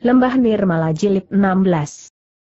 Lembah Nirmala Jilid 16.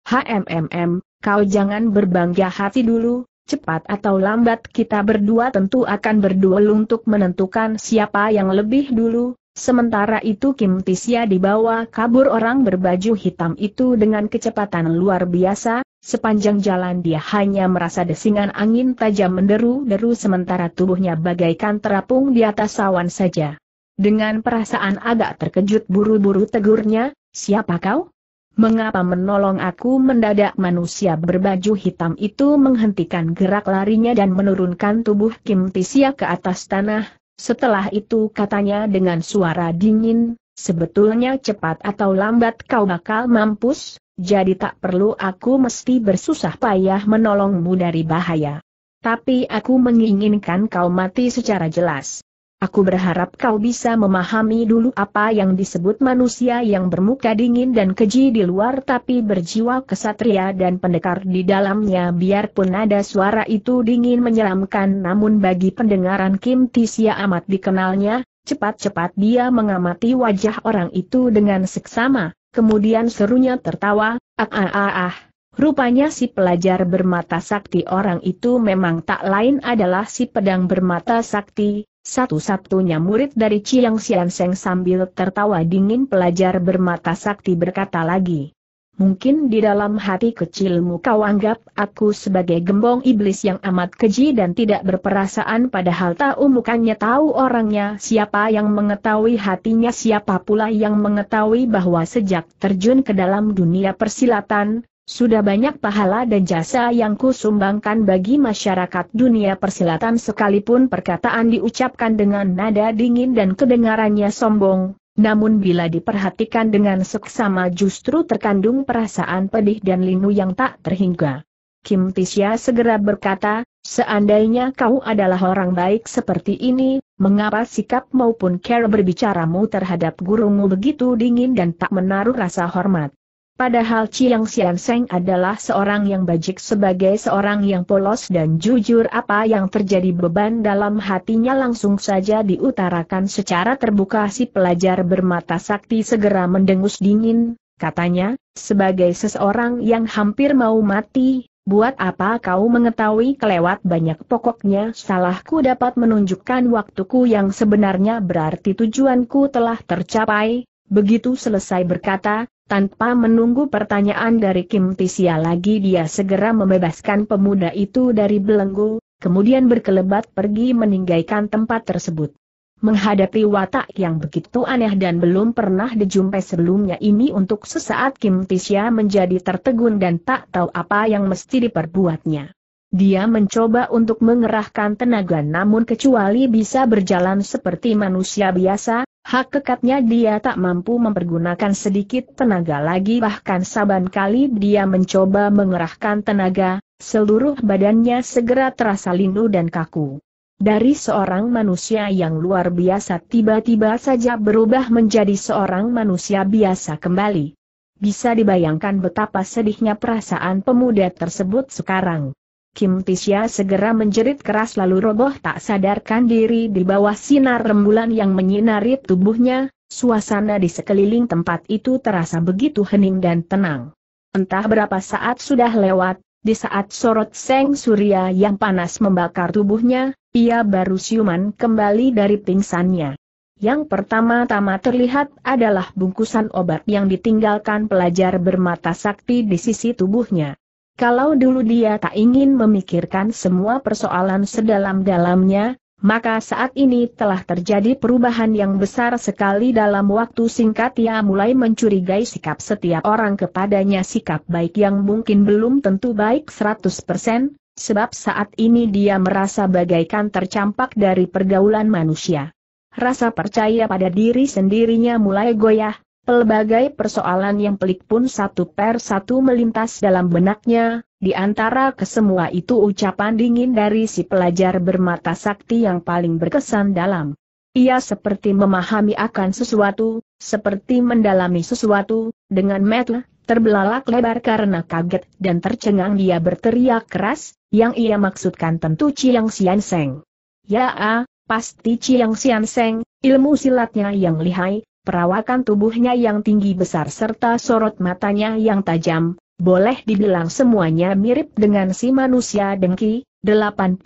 HMMM, kau jangan berbangga hati dulu, cepat atau lambat kita berdua tentu akan berduel untuk menentukan siapa yang lebih dulu, sementara itu Kim Tisya dibawa kabur orang berbaju hitam itu dengan kecepatan luar biasa, sepanjang jalan dia hanya merasa desingan angin tajam menderu-deru sementara tubuhnya bagaikan terapung di atas awan saja. Dengan perasaan agak terkejut buru-buru tegurnya, Siapa kau? Mengapa menolong aku mendadak manusia berbaju hitam itu menghentikan gerak larinya dan menurunkan tubuh Kim Tisia ke atas tanah, setelah itu katanya dengan suara dingin, sebetulnya cepat atau lambat kau bakal mampus, jadi tak perlu aku mesti bersusah payah menolongmu dari bahaya. Tapi aku menginginkan kau mati secara jelas. Aku berharap kau bisa memahami dulu apa yang disebut manusia yang bermuka dingin dan keji di luar tapi berjiwa kesatria dan pendekar di dalamnya biarpun ada suara itu dingin menyeramkan namun bagi pendengaran Kim Tisya amat dikenalnya, cepat-cepat dia mengamati wajah orang itu dengan seksama, kemudian serunya tertawa, ah ah ah ah. Rupanya si pelajar bermata sakti orang itu memang tak lain adalah si pedang bermata sakti, satu-satunya murid dari Chiang Sian Seng sambil tertawa dingin pelajar bermata sakti berkata lagi. Mungkin di dalam hati kecilmu kau anggap aku sebagai gembong iblis yang amat keji dan tidak berperasaan padahal tahu mukanya tahu orangnya siapa yang mengetahui hatinya siapa pula yang mengetahui bahwa sejak terjun ke dalam dunia persilatan, sudah banyak pahala dan jasa yang kusumbangkan bagi masyarakat dunia persilatan sekalipun perkataan diucapkan dengan nada dingin dan kedengarannya sombong, namun bila diperhatikan dengan seksama justru terkandung perasaan pedih dan linu yang tak terhingga. Kim Tisya segera berkata, seandainya kau adalah orang baik seperti ini, mengapa sikap maupun care berbicaramu terhadap gurumu begitu dingin dan tak menaruh rasa hormat? Padahal Chiang Sian Seng adalah seorang yang bajik sebagai seorang yang polos dan jujur apa yang terjadi beban dalam hatinya langsung saja diutarakan secara terbuka si pelajar bermata sakti segera mendengus dingin, katanya, sebagai seseorang yang hampir mau mati, Buat apa kau mengetahui kelewat banyak pokoknya salahku dapat menunjukkan waktuku yang sebenarnya berarti tujuanku telah tercapai. Begitu selesai berkata, tanpa menunggu pertanyaan dari Kim Tisia lagi dia segera membebaskan pemuda itu dari belenggu, kemudian berkelebat pergi meninggalkan tempat tersebut. Menghadapi watak yang begitu aneh dan belum pernah dijumpai sebelumnya ini untuk sesaat Kim Tisia menjadi tertegun dan tak tahu apa yang mesti diperbuatnya. Dia mencoba untuk mengerahkan tenaga namun kecuali bisa berjalan seperti manusia biasa, Hak kekatnya dia tak mampu mempergunakan sedikit tenaga lagi bahkan saban kali dia mencoba mengerahkan tenaga, seluruh badannya segera terasa lindu dan kaku. Dari seorang manusia yang luar biasa tiba-tiba saja berubah menjadi seorang manusia biasa kembali. Bisa dibayangkan betapa sedihnya perasaan pemuda tersebut sekarang. Kim Tisya segera menjerit keras lalu roboh tak sadarkan diri di bawah sinar rembulan yang menyinari tubuhnya, suasana di sekeliling tempat itu terasa begitu hening dan tenang. Entah berapa saat sudah lewat, di saat sorot seng surya yang panas membakar tubuhnya, ia baru siuman kembali dari pingsannya. Yang pertama-tama terlihat adalah bungkusan obat yang ditinggalkan pelajar bermata sakti di sisi tubuhnya. Kalau dulu dia tak ingin memikirkan semua persoalan sedalam-dalamnya, maka saat ini telah terjadi perubahan yang besar sekali dalam waktu singkat ia mulai mencurigai sikap setiap orang kepadanya sikap baik yang mungkin belum tentu baik 100%, sebab saat ini dia merasa bagaikan tercampak dari pergaulan manusia. Rasa percaya pada diri sendirinya mulai goyah, Pelbagai persoalan yang pelik pun satu per satu melintas dalam benaknya, di antara kesemua itu ucapan dingin dari si pelajar bermata sakti yang paling berkesan dalam. Ia seperti memahami akan sesuatu, seperti mendalami sesuatu, dengan metel, terbelalak lebar karena kaget dan tercengang dia berteriak keras, yang ia maksudkan tentu Chiang Sian Seng. Ya, pasti Chiang Sian Seng, ilmu silatnya yang lihai, perawakan tubuhnya yang tinggi besar serta sorot matanya yang tajam, boleh dibilang semuanya mirip dengan si manusia dengki, 80%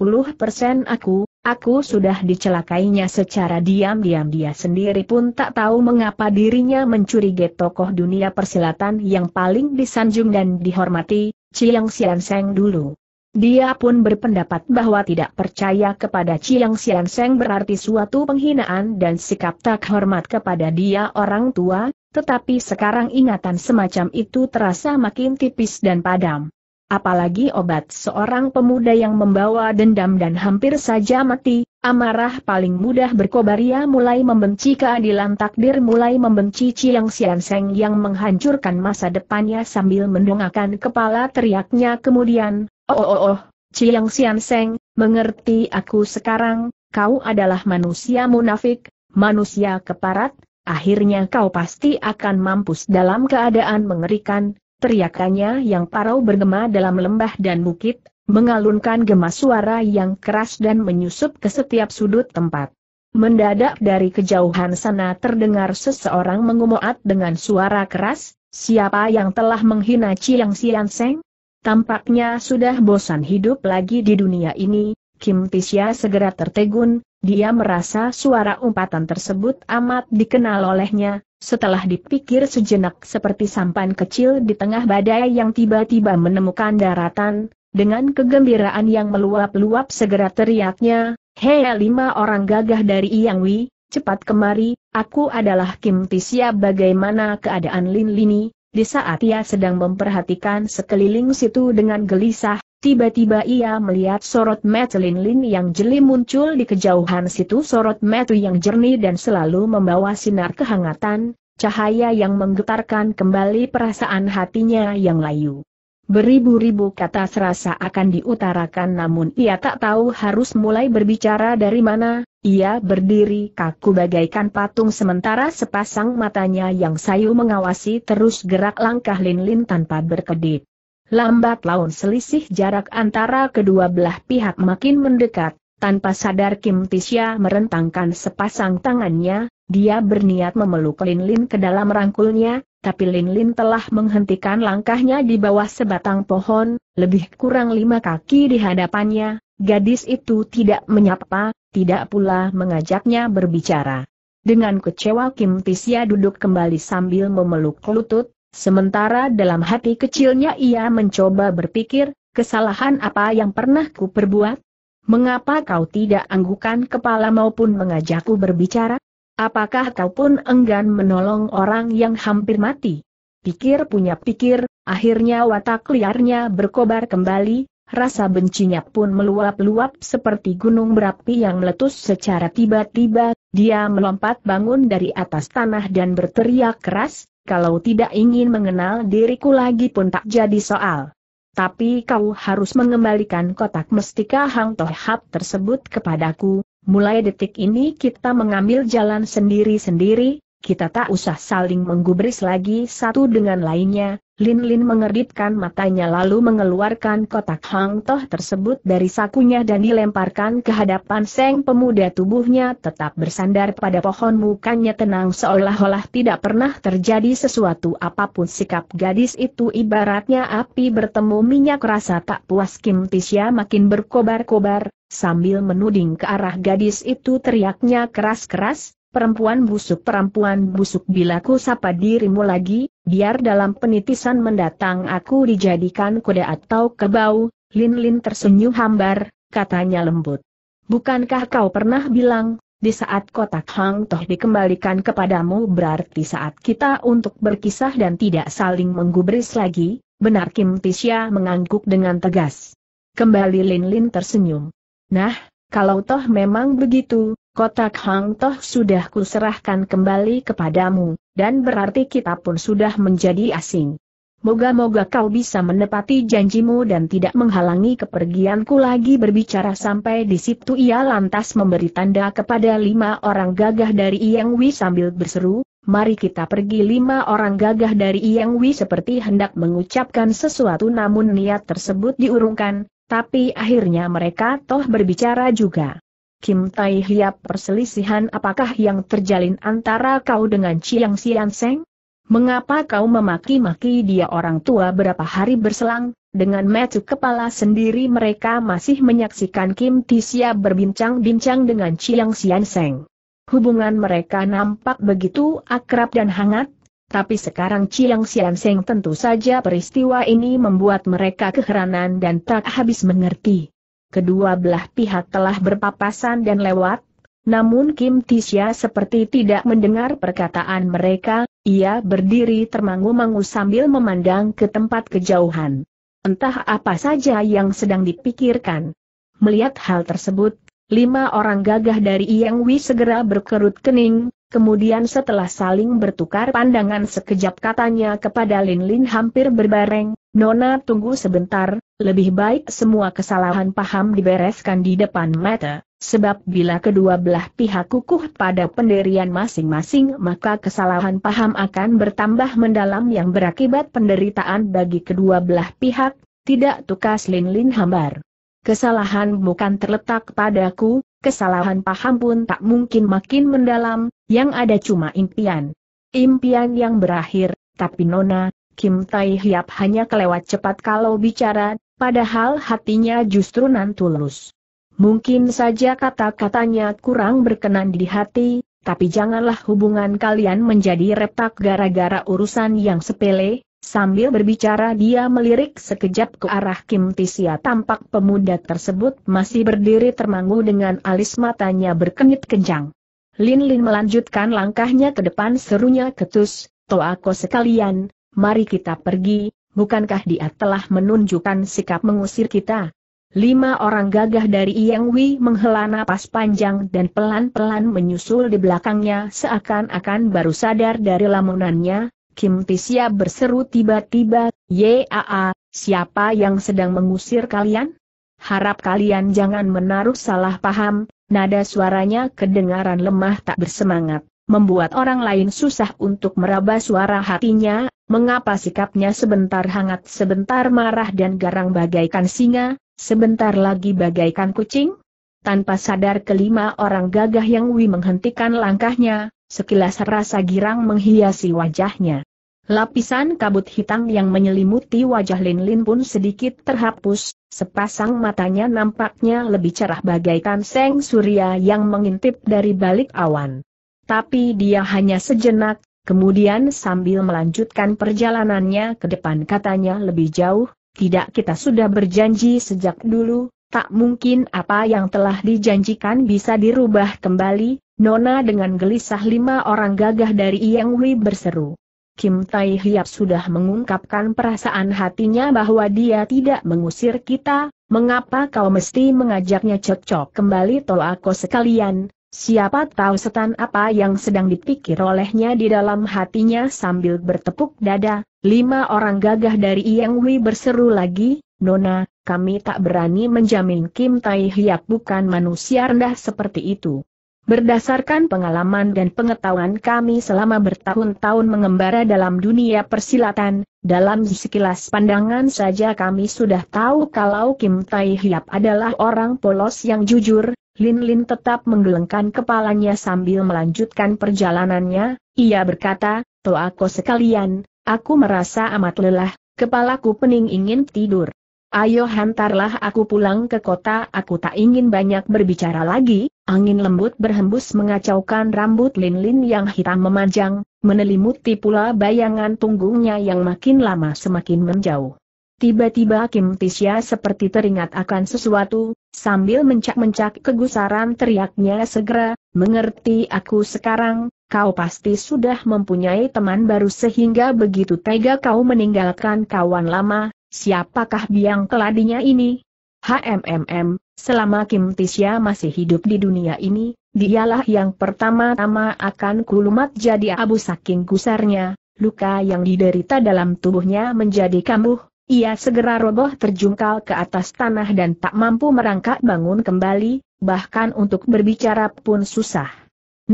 aku, aku sudah dicelakainya secara diam-diam dia sendiri pun tak tahu mengapa dirinya mencurigai tokoh dunia persilatan yang paling disanjung dan dihormati, Chiang Sian Seng dulu. Dia pun berpendapat bahwa tidak percaya kepada Chiang Sian Seng berarti suatu penghinaan dan sikap tak hormat kepada dia orang tua, tetapi sekarang ingatan semacam itu terasa makin tipis dan padam. Apalagi obat seorang pemuda yang membawa dendam dan hampir saja mati, amarah paling mudah berkobar ia mulai membenci keadilan takdir mulai membenci Chiang Sian Seng yang menghancurkan masa depannya sambil mendongakkan kepala teriaknya kemudian, Oh oh oh, Chiang Sian Seng, mengerti aku sekarang, kau adalah manusia munafik, manusia keparat, akhirnya kau pasti akan mampus dalam keadaan mengerikan, teriakannya yang parau bergema dalam lembah dan bukit, mengalunkan gemas suara yang keras dan menyusup ke setiap sudut tempat. Mendadak dari kejauhan sana terdengar seseorang mengumoat dengan suara keras, siapa yang telah menghina Chiang Sian Seng? Tampaknya sudah bosan hidup lagi di dunia ini, Kim Tisya segera tertegun, dia merasa suara umpatan tersebut amat dikenal olehnya, setelah dipikir sejenak seperti sampan kecil di tengah badai yang tiba-tiba menemukan daratan, dengan kegembiraan yang meluap-luap segera teriaknya, Hei lima orang gagah dari Yang Wi, cepat kemari, aku adalah Kim Tisya bagaimana keadaan Lin Lini, di saat ia sedang memperhatikan sekeliling situ dengan gelisah, tiba-tiba ia melihat sorot mata Lin Lin yang jeli muncul di kejauhan situ sorot mata yang jernih dan selalu membawa sinar kehangatan, cahaya yang menggetarkan kembali perasaan hatinya yang layu. Beribu-ribu kata serasa akan diutarakan namun ia tak tahu harus mulai berbicara dari mana, ia berdiri kaku bagaikan patung sementara sepasang matanya yang sayu mengawasi terus gerak langkah Linlin -lin tanpa berkedip. Lambat laun selisih jarak antara kedua belah pihak makin mendekat, tanpa sadar Kim Tisya merentangkan sepasang tangannya, dia berniat memeluk Linlin -lin ke dalam rangkulnya, tapi Lin Lin telah menghentikan langkahnya di bawah sebatang pohon, lebih kurang lima kaki di hadapannya, gadis itu tidak menyapa, tidak pula mengajaknya berbicara. Dengan kecewa Kim Tisya duduk kembali sambil memeluk lutut, sementara dalam hati kecilnya ia mencoba berpikir, kesalahan apa yang pernah ku perbuat? Mengapa kau tidak anggukan kepala maupun mengajakku berbicara? Apakah kau pun enggan menolong orang yang hampir mati? Pikir punya pikir, akhirnya watak liarnya berkobar kembali, rasa bencinya pun meluap-luap seperti gunung berapi yang meletus secara tiba-tiba, dia melompat bangun dari atas tanah dan berteriak keras, kalau tidak ingin mengenal diriku lagi pun tak jadi soal. Tapi kau harus mengembalikan kotak mestika Hang Tohap tersebut kepadaku, mulai detik ini kita mengambil jalan sendiri-sendiri, kita tak usah saling menggubris lagi satu dengan lainnya, Lin Lin mengerdipkan matanya lalu mengeluarkan kotak Hang Toh tersebut dari sakunya dan dilemparkan ke hadapan Seng pemuda tubuhnya tetap bersandar pada pohon mukanya tenang seolah-olah tidak pernah terjadi sesuatu apapun sikap gadis itu ibaratnya api bertemu minyak rasa tak puas Kim Tisya makin berkobar-kobar, sambil menuding ke arah gadis itu teriaknya keras-keras, Perempuan busuk perempuan busuk bila ku sapa dirimu lagi, biar dalam penitisan mendatang aku dijadikan kuda atau kebau, Lin Lin tersenyum hambar, katanya lembut. Bukankah kau pernah bilang, di saat kotak Hang Toh dikembalikan kepadamu berarti saat kita untuk berkisah dan tidak saling menggubris lagi, benar Kim Tisya mengangguk dengan tegas. Kembali Lin Lin tersenyum. Nah, kalau toh memang begitu, kotak Hang Toh sudah kuserahkan kembali kepadamu, dan berarti kita pun sudah menjadi asing. Moga-moga kau bisa menepati janjimu dan tidak menghalangi kepergianku lagi berbicara sampai di situ ia lantas memberi tanda kepada lima orang gagah dari Yang Wi sambil berseru, mari kita pergi lima orang gagah dari Yang Wi seperti hendak mengucapkan sesuatu namun niat tersebut diurungkan, tapi akhirnya mereka toh berbicara juga. Kim Tai Hiap perselisihan apakah yang terjalin antara kau dengan Chiang Sian Seng? Mengapa kau memaki-maki dia orang tua berapa hari berselang, dengan metu kepala sendiri mereka masih menyaksikan Kim Tisia berbincang-bincang dengan Chiang Sian Seng. Hubungan mereka nampak begitu akrab dan hangat, tapi sekarang Chiang Sian Seng tentu saja peristiwa ini membuat mereka keheranan dan tak habis mengerti kedua belah pihak telah berpapasan dan lewat, namun Kim Tisya seperti tidak mendengar perkataan mereka, ia berdiri termangu-mangu sambil memandang ke tempat kejauhan. Entah apa saja yang sedang dipikirkan. Melihat hal tersebut, lima orang gagah dari Yang Wi segera berkerut kening, Kemudian setelah saling bertukar pandangan sekejap katanya kepada Lin Lin hampir berbareng, Nona tunggu sebentar, lebih baik semua kesalahan paham dibereskan di depan mata, sebab bila kedua belah pihak kukuh pada penderian masing-masing maka kesalahan paham akan bertambah mendalam yang berakibat penderitaan bagi kedua belah pihak, tidak tukas Lin Lin hambar. Kesalahan bukan terletak padaku, kesalahan paham pun tak mungkin makin mendalam, yang ada cuma impian. Impian yang berakhir, tapi Nona, Kim Tai Hiap hanya kelewat cepat kalau bicara, padahal hatinya justru nan tulus. Mungkin saja kata-katanya kurang berkenan di hati, tapi janganlah hubungan kalian menjadi retak gara-gara urusan yang sepele, Sambil berbicara dia melirik sekejap ke arah Kim Tisia tampak pemuda tersebut masih berdiri termangu dengan alis matanya berkenit kencang. Lin Lin melanjutkan langkahnya ke depan serunya ketus, Toako sekalian, mari kita pergi, bukankah dia telah menunjukkan sikap mengusir kita? Lima orang gagah dari Yang Wei menghela napas panjang dan pelan-pelan menyusul di belakangnya seakan-akan baru sadar dari lamunannya, Kim Tisya berseru tiba-tiba, Yaa, siapa yang sedang mengusir kalian? Harap kalian jangan menaruh salah paham, nada suaranya kedengaran lemah tak bersemangat, membuat orang lain susah untuk meraba suara hatinya, mengapa sikapnya sebentar hangat sebentar marah dan garang bagaikan singa, sebentar lagi bagaikan kucing? Tanpa sadar kelima orang gagah yang Wi menghentikan langkahnya, sekilas rasa girang menghiasi wajahnya. Lapisan kabut hitam yang menyelimuti wajah Lin Lin pun sedikit terhapus, sepasang matanya nampaknya lebih cerah bagaikan seng surya yang mengintip dari balik awan. Tapi dia hanya sejenak, kemudian sambil melanjutkan perjalanannya ke depan katanya lebih jauh, tidak kita sudah berjanji sejak dulu, tak mungkin apa yang telah dijanjikan bisa dirubah kembali, Nona dengan gelisah lima orang gagah dari Yang Hui berseru. Kim Tai Hiap sudah mengungkapkan perasaan hatinya bahwa dia tidak mengusir kita, mengapa kau mesti mengajaknya cocok kembali tolako sekalian, Siapa tahu setan apa yang sedang dipikir olehnya di dalam hatinya sambil bertepuk dada, lima orang gagah dari Yang Hui berseru lagi, Nona, kami tak berani menjamin Kim Tai Hiap bukan manusia rendah seperti itu. Berdasarkan pengalaman dan pengetahuan kami selama bertahun-tahun mengembara dalam dunia persilatan, dalam sekilas pandangan saja kami sudah tahu kalau Kim Tai Hiap adalah orang polos yang jujur, Lin Lin tetap menggelengkan kepalanya sambil melanjutkan perjalanannya, ia berkata, Toako sekalian, aku merasa amat lelah, kepalaku pening ingin tidur. Ayo hantarlah aku pulang ke kota, aku tak ingin banyak berbicara lagi, Angin lembut berhembus mengacaukan rambut Lin-Lin yang hitam memanjang, menelimuti pula bayangan punggungnya yang makin lama semakin menjauh. Tiba-tiba Kim Tisya seperti teringat akan sesuatu, sambil mencak-mencak kegusaran teriaknya segera, mengerti aku sekarang, kau pasti sudah mempunyai teman baru sehingga begitu tega kau meninggalkan kawan lama, siapakah biang keladinya ini? HMMM, selama Kim Tisya masih hidup di dunia ini, dialah yang pertama-tama akan kulumat jadi abu saking gusarnya, luka yang diderita dalam tubuhnya menjadi kambuh, ia segera roboh terjungkal ke atas tanah dan tak mampu merangkak bangun kembali, bahkan untuk berbicara pun susah.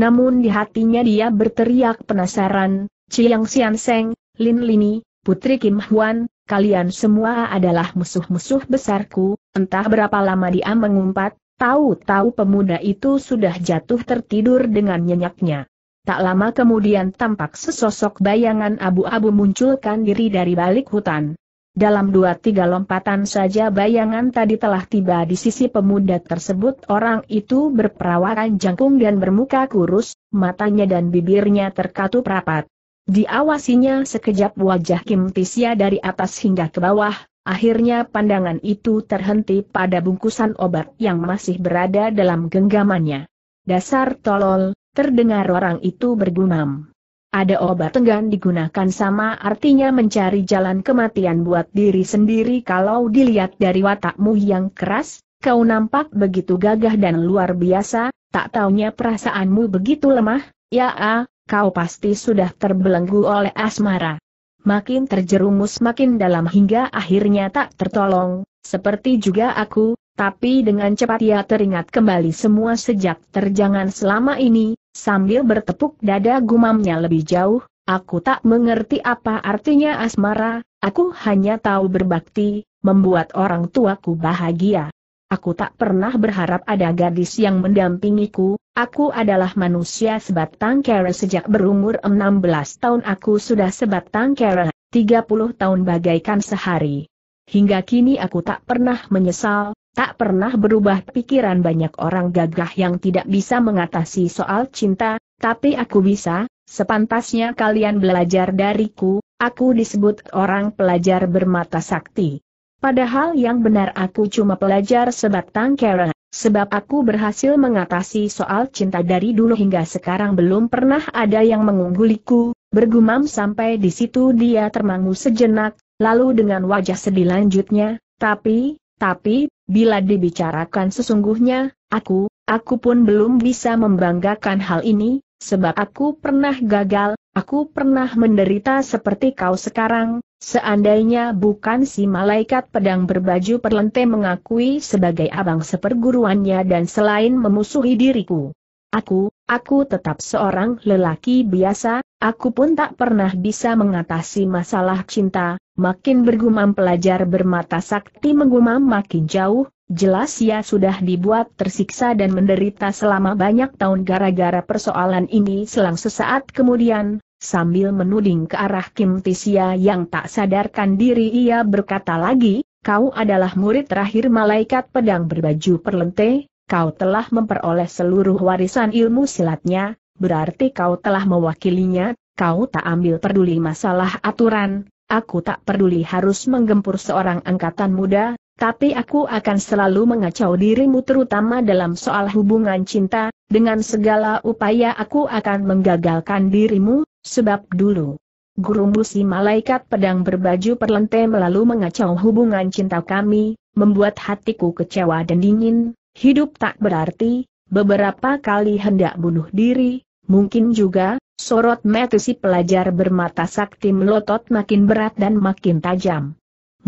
Namun di hatinya dia berteriak penasaran, Ciyang Sian Seng, Lin Lini, Putri Kim Hwan, kalian semua adalah musuh-musuh besarku, Entah berapa lama dia mengumpat, tahu-tahu pemuda itu sudah jatuh tertidur dengan nyenyaknya. Tak lama kemudian tampak sesosok bayangan abu-abu munculkan diri dari balik hutan. Dalam dua tiga lompatan saja bayangan tadi telah tiba di sisi pemuda tersebut orang itu berperawakan jangkung dan bermuka kurus, matanya dan bibirnya terkatup rapat. Diawasinya sekejap wajah Kim Tisya dari atas hingga ke bawah, Akhirnya pandangan itu terhenti pada bungkusan obat yang masih berada dalam genggamannya. Dasar tolol, terdengar orang itu bergumam. Ada obat enggan digunakan sama artinya mencari jalan kematian buat diri sendiri kalau dilihat dari watakmu yang keras, kau nampak begitu gagah dan luar biasa, tak taunya perasaanmu begitu lemah, ya ah, kau pasti sudah terbelenggu oleh asmara makin terjerumus makin dalam hingga akhirnya tak tertolong, seperti juga aku, tapi dengan cepat ia teringat kembali semua sejak terjangan selama ini, sambil bertepuk dada gumamnya lebih jauh, aku tak mengerti apa artinya asmara, aku hanya tahu berbakti, membuat orang tuaku bahagia. Aku tak pernah berharap ada gadis yang mendampingiku, Aku adalah manusia sebatang kera sejak berumur 16 tahun aku sudah sebatang kera, 30 tahun bagaikan sehari. Hingga kini aku tak pernah menyesal, tak pernah berubah pikiran banyak orang gagah yang tidak bisa mengatasi soal cinta, tapi aku bisa, sepantasnya kalian belajar dariku, aku disebut orang pelajar bermata sakti. Padahal yang benar aku cuma pelajar sebatang kera, Sebab aku berhasil mengatasi soal cinta dari dulu hingga sekarang belum pernah ada yang mengungguliku, bergumam sampai di situ dia termangu sejenak, lalu dengan wajah sedih lanjutnya, tapi, tapi, bila dibicarakan sesungguhnya, aku, aku pun belum bisa membanggakan hal ini, sebab aku pernah gagal, aku pernah menderita seperti kau sekarang, Seandainya bukan si malaikat pedang berbaju perlente mengakui sebagai abang seperguruannya dan selain memusuhi diriku. Aku, aku tetap seorang lelaki biasa, aku pun tak pernah bisa mengatasi masalah cinta, makin bergumam pelajar bermata sakti menggumam makin jauh, jelas ia sudah dibuat tersiksa dan menderita selama banyak tahun gara-gara persoalan ini selang sesaat kemudian, Sambil menuding ke arah Kim Tisia yang tak sadarkan diri ia berkata lagi, kau adalah murid terakhir malaikat pedang berbaju perlente, kau telah memperoleh seluruh warisan ilmu silatnya, berarti kau telah mewakilinya, kau tak ambil peduli masalah aturan, aku tak peduli harus menggempur seorang angkatan muda, tapi aku akan selalu mengacau dirimu terutama dalam soal hubungan cinta, dengan segala upaya aku akan menggagalkan dirimu, Sebab dulu, si malaikat pedang berbaju perlente lalu mengacau hubungan cinta kami, membuat hatiku kecewa dan dingin, hidup tak berarti, beberapa kali hendak bunuh diri, mungkin juga, sorot mata si pelajar bermata sakti melotot makin berat dan makin tajam.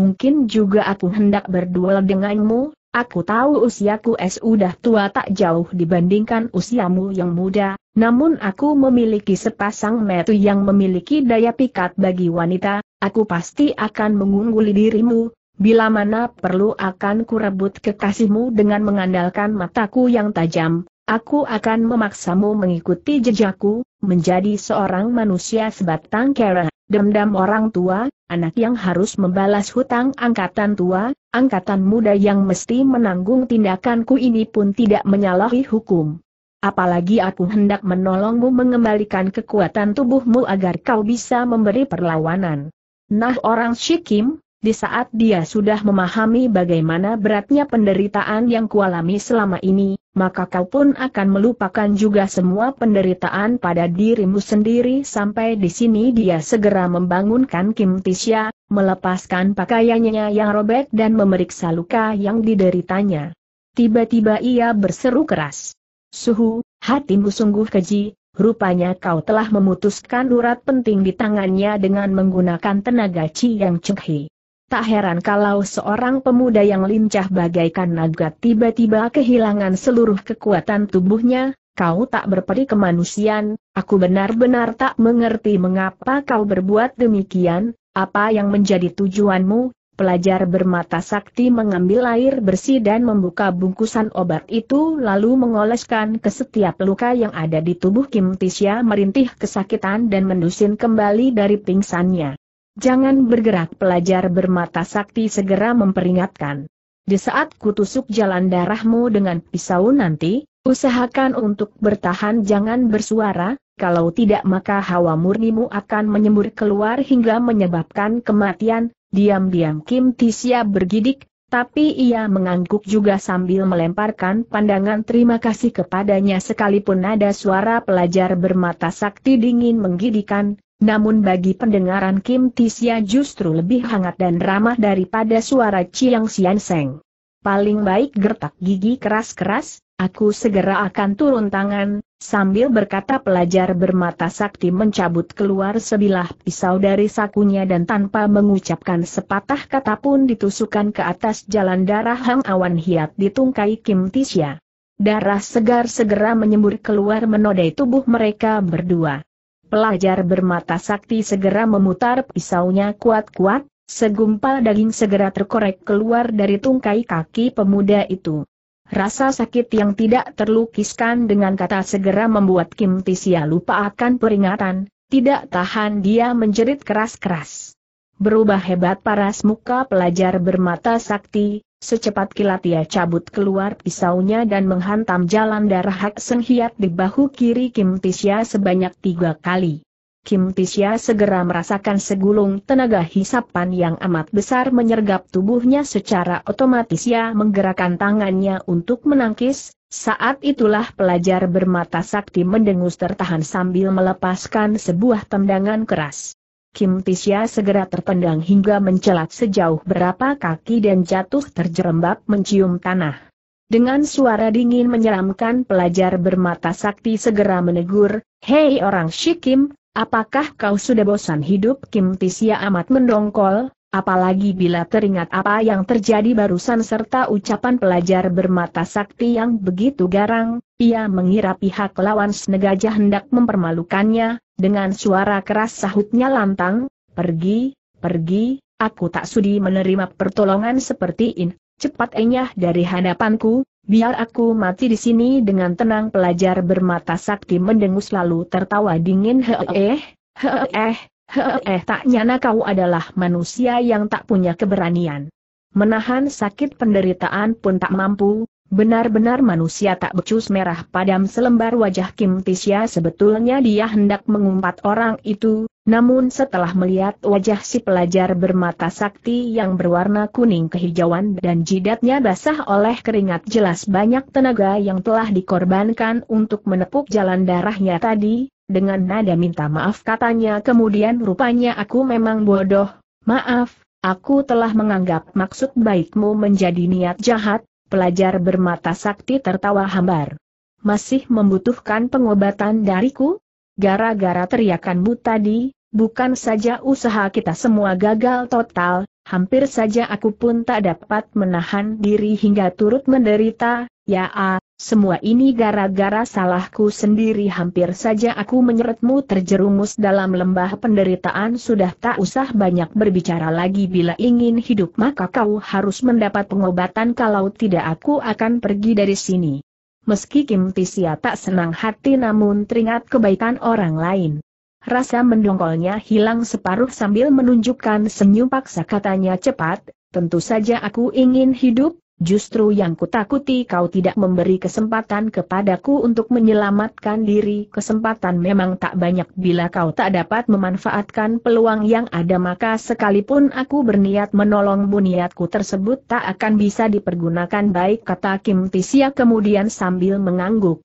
Mungkin juga aku hendak berduel denganmu, Aku tahu usiaku sudah tua tak jauh dibandingkan usiamu yang muda, namun aku memiliki sepasang metu yang memiliki daya pikat bagi wanita, aku pasti akan mengungguli dirimu, bila mana perlu akan kurebut kekasihmu dengan mengandalkan mataku yang tajam, aku akan memaksamu mengikuti jejakku, menjadi seorang manusia sebatang kera. Dendam orang tua, anak yang harus membalas hutang angkatan tua, angkatan muda yang mesti menanggung tindakanku ini pun tidak menyalahi hukum. Apalagi aku hendak menolongmu mengembalikan kekuatan tubuhmu agar kau bisa memberi perlawanan. Nah orang Shikim, di saat dia sudah memahami bagaimana beratnya penderitaan yang kualami selama ini, maka kau pun akan melupakan juga semua penderitaan pada dirimu sendiri sampai di sini dia segera membangunkan Kim Tisha, melepaskan pakaiannya yang robek dan memeriksa luka yang dideritanya. Tiba-tiba ia berseru keras. Suhu, hatimu sungguh keji, Rupanya kau telah memutuskan urat penting di tangannya dengan menggunakan tenaga Chi Yang cenghi. Tak heran kalau seorang pemuda yang lincah bagaikan naga tiba-tiba kehilangan seluruh kekuatan tubuhnya, kau tak berperi kemanusiaan, aku benar-benar tak mengerti mengapa kau berbuat demikian, apa yang menjadi tujuanmu, pelajar bermata sakti mengambil air bersih dan membuka bungkusan obat itu lalu mengoleskan ke setiap luka yang ada di tubuh Kim Tisya merintih kesakitan dan mendusin kembali dari pingsannya. Jangan bergerak pelajar bermata sakti segera memperingatkan. Di saat kutusuk jalan darahmu dengan pisau nanti, usahakan untuk bertahan jangan bersuara, kalau tidak maka hawa murnimu akan menyembur keluar hingga menyebabkan kematian, diam-diam Kim Tisya bergidik, tapi ia mengangguk juga sambil melemparkan pandangan terima kasih kepadanya sekalipun ada suara pelajar bermata sakti dingin menggidikan, namun bagi pendengaran Kim Tisya justru lebih hangat dan ramah daripada suara Chiang Sian Seng. Paling baik gertak gigi keras-keras, aku segera akan turun tangan, sambil berkata pelajar bermata sakti mencabut keluar sebilah pisau dari sakunya dan tanpa mengucapkan sepatah kata pun ditusukan ke atas jalan darah Hang Awan Hiat ditungkai Kim Tisya. Darah segar segera menyembur keluar menodai tubuh mereka berdua. Pelajar bermata sakti segera memutar pisaunya kuat-kuat, segumpal daging segera terkorek keluar dari tungkai kaki pemuda itu. Rasa sakit yang tidak terlukiskan dengan kata segera membuat Kim Tisia lupa akan peringatan, tidak tahan dia menjerit keras-keras. Berubah hebat paras muka pelajar bermata sakti, Secepat kilat ia cabut keluar pisaunya dan menghantam jalan darah Hak Seng Hiat di bahu kiri Kim Tisya sebanyak tiga kali. Kim Tisya segera merasakan segulung tenaga hisapan yang amat besar menyergap tubuhnya secara otomatis ia menggerakkan tangannya untuk menangkis, saat itulah pelajar bermata sakti mendengus tertahan sambil melepaskan sebuah tendangan keras. Kim Tisya segera terpendang hingga mencelat sejauh berapa kaki dan jatuh terjerembab mencium tanah. Dengan suara dingin menyeramkan pelajar bermata sakti segera menegur, Hei orang Shikim, apakah kau sudah bosan hidup Kim Tisya amat mendongkol, Apalagi bila teringat apa yang terjadi barusan serta ucapan pelajar bermata sakti yang begitu garang, ia mengira pihak lawan senegaja hendak mempermalukannya, dengan suara keras sahutnya lantang, pergi, pergi, aku tak sudi menerima pertolongan seperti ini, cepat enyah dari hadapanku, biar aku mati di sini dengan tenang pelajar bermata sakti mendengus lalu tertawa dingin he eh eh tak nyana kau adalah manusia yang tak punya keberanian. Menahan sakit penderitaan pun tak mampu, benar-benar manusia tak becus merah padam selembar wajah Kim Tisya sebetulnya dia hendak mengumpat orang itu, namun setelah melihat wajah si pelajar bermata sakti yang berwarna kuning kehijauan dan jidatnya basah oleh keringat jelas banyak tenaga yang telah dikorbankan untuk menepuk jalan darahnya tadi, dengan nada minta maaf katanya kemudian rupanya aku memang bodoh, maaf, aku telah menganggap maksud baikmu menjadi niat jahat, pelajar bermata sakti tertawa hambar. Masih membutuhkan pengobatan dariku? Gara-gara teriakanmu tadi, Bukan saja usaha kita semua gagal total, hampir saja aku pun tak dapat menahan diri hingga turut menderita, ya ah, semua ini gara-gara salahku sendiri hampir saja aku menyeretmu terjerumus dalam lembah penderitaan sudah tak usah banyak berbicara lagi bila ingin hidup maka kau harus mendapat pengobatan kalau tidak aku akan pergi dari sini. Meski Kim Tisia tak senang hati namun teringat kebaikan orang lain. Rasa mendongkolnya hilang separuh sambil menunjukkan senyum paksa katanya cepat, tentu saja aku ingin hidup, justru yang kutakuti kau tidak memberi kesempatan kepadaku untuk menyelamatkan diri. Kesempatan memang tak banyak bila kau tak dapat memanfaatkan peluang yang ada maka sekalipun aku berniat menolong niatku tersebut tak akan bisa dipergunakan baik kata Kim Tisia kemudian sambil mengangguk.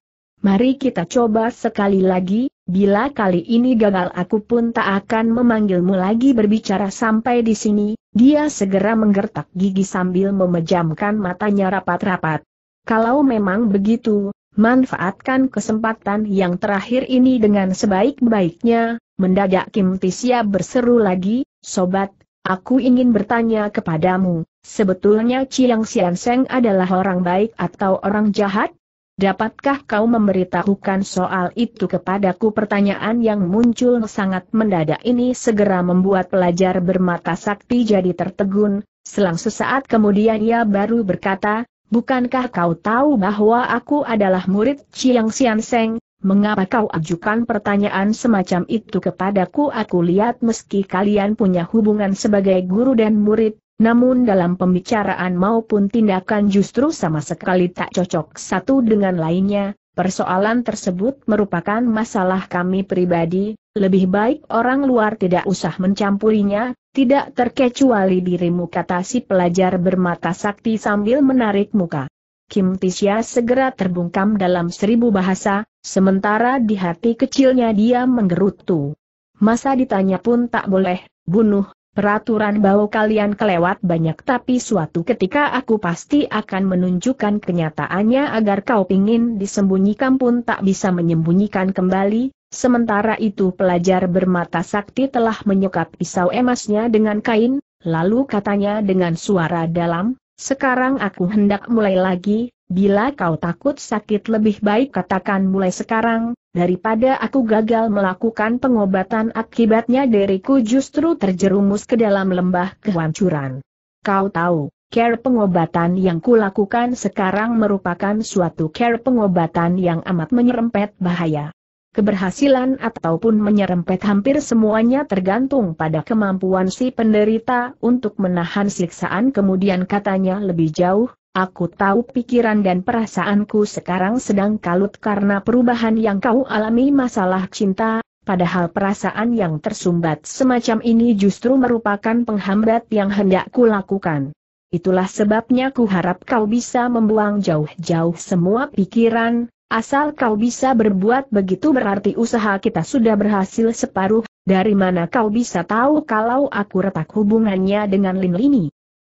Mari kita coba sekali lagi, bila kali ini gagal aku pun tak akan memanggilmu lagi berbicara sampai di sini, dia segera menggertak gigi sambil memejamkan matanya rapat-rapat. Kalau memang begitu, manfaatkan kesempatan yang terakhir ini dengan sebaik-baiknya, mendadak Kim Tisia berseru lagi, Sobat, aku ingin bertanya kepadamu, sebetulnya Chiang Sian Seng adalah orang baik atau orang jahat? Dapatkah kau memberitahukan soal itu kepadaku? Pertanyaan yang muncul sangat mendadak ini segera membuat pelajar bermata sakti jadi tertegun, selang sesaat kemudian ia baru berkata, Bukankah kau tahu bahwa aku adalah murid Chiang Sian Seng, mengapa kau ajukan pertanyaan semacam itu kepadaku? Aku lihat meski kalian punya hubungan sebagai guru dan murid, namun dalam pembicaraan maupun tindakan justru sama sekali tak cocok satu dengan lainnya, persoalan tersebut merupakan masalah kami pribadi, lebih baik orang luar tidak usah mencampurinya, tidak terkecuali dirimu kata si pelajar bermata sakti sambil menarik muka. Kim Tisya segera terbungkam dalam seribu bahasa, sementara di hati kecilnya dia menggerutu. Masa ditanya pun tak boleh, bunuh, Peraturan bahwa kalian kelewat banyak tapi suatu ketika aku pasti akan menunjukkan kenyataannya agar kau pingin disembunyikan pun tak bisa menyembunyikan kembali. Sementara itu pelajar bermata sakti telah menyekap pisau emasnya dengan kain, lalu katanya dengan suara dalam, sekarang aku hendak mulai lagi, Bila kau takut sakit lebih baik katakan mulai sekarang, daripada aku gagal melakukan pengobatan akibatnya diriku justru terjerumus ke dalam lembah kehancuran. Kau tahu, care pengobatan yang kulakukan sekarang merupakan suatu care pengobatan yang amat menyerempet bahaya. Keberhasilan ataupun menyerempet hampir semuanya tergantung pada kemampuan si penderita untuk menahan siksaan kemudian katanya lebih jauh, Aku tahu pikiran dan perasaanku sekarang sedang kalut karena perubahan yang kau alami masalah cinta, padahal perasaan yang tersumbat semacam ini justru merupakan penghambat yang hendak ku lakukan. Itulah sebabnya ku harap kau bisa membuang jauh-jauh semua pikiran, asal kau bisa berbuat begitu berarti usaha kita sudah berhasil separuh, dari mana kau bisa tahu kalau aku retak hubungannya dengan Lin Lini?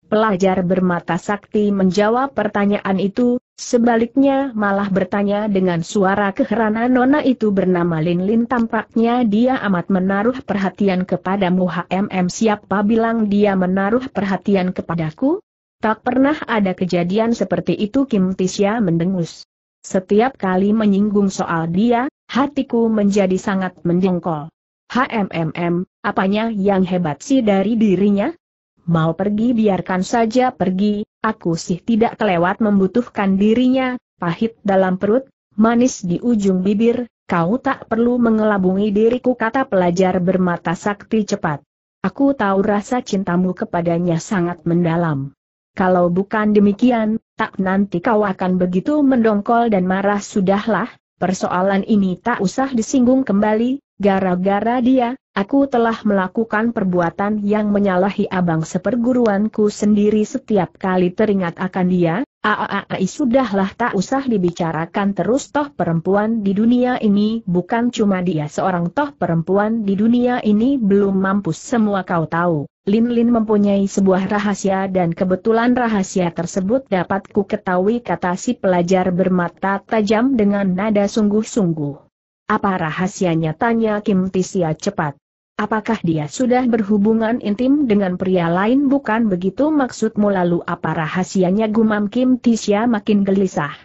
Pelajar bermata sakti menjawab pertanyaan itu, sebaliknya malah bertanya dengan suara keheranan nona itu bernama Lin Lin tampaknya dia amat menaruh perhatian kepadamu HMM siapa bilang dia menaruh perhatian kepadaku? Tak pernah ada kejadian seperti itu Kim Tisya mendengus. Setiap kali menyinggung soal dia, hatiku menjadi sangat menjengkol. HMM, apanya yang hebat sih dari dirinya? mau pergi biarkan saja pergi, aku sih tidak kelewat membutuhkan dirinya, pahit dalam perut, manis di ujung bibir, kau tak perlu mengelabungi diriku kata pelajar bermata sakti cepat. Aku tahu rasa cintamu kepadanya sangat mendalam. Kalau bukan demikian, tak nanti kau akan begitu mendongkol dan marah sudahlah, persoalan ini tak usah disinggung kembali, Gara-gara dia, aku telah melakukan perbuatan yang menyalahi abang seperguruanku sendiri setiap kali teringat akan dia, Aaai sudahlah tak usah dibicarakan terus toh perempuan di dunia ini bukan cuma dia seorang toh perempuan di dunia ini belum mampu semua kau tahu. Lin Lin mempunyai sebuah rahasia dan kebetulan rahasia tersebut dapat ku ketahui kata si pelajar bermata tajam dengan nada sungguh-sungguh. Apa rahasianya tanya Kim Tisia cepat. Apakah dia sudah berhubungan intim dengan pria lain bukan begitu maksudmu lalu apa rahasianya gumam Kim Tisia makin gelisah.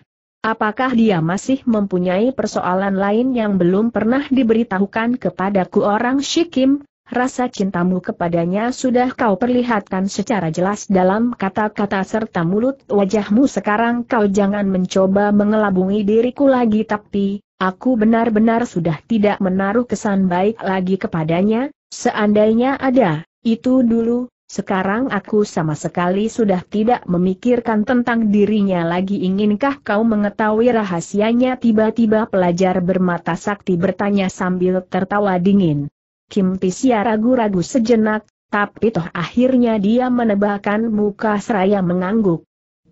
Apakah dia masih mempunyai persoalan lain yang belum pernah diberitahukan kepadaku orang Shikim? Rasa cintamu kepadanya sudah kau perlihatkan secara jelas dalam kata-kata serta mulut wajahmu sekarang kau jangan mencoba mengelabungi diriku lagi tapi, Aku benar-benar sudah tidak menaruh kesan baik lagi kepadanya, seandainya ada, itu dulu, sekarang aku sama sekali sudah tidak memikirkan tentang dirinya lagi Inginkah kau mengetahui rahasianya Tiba-tiba pelajar bermata sakti bertanya sambil tertawa dingin Kim Tisya ragu-ragu sejenak, tapi toh akhirnya dia menebakkan muka seraya mengangguk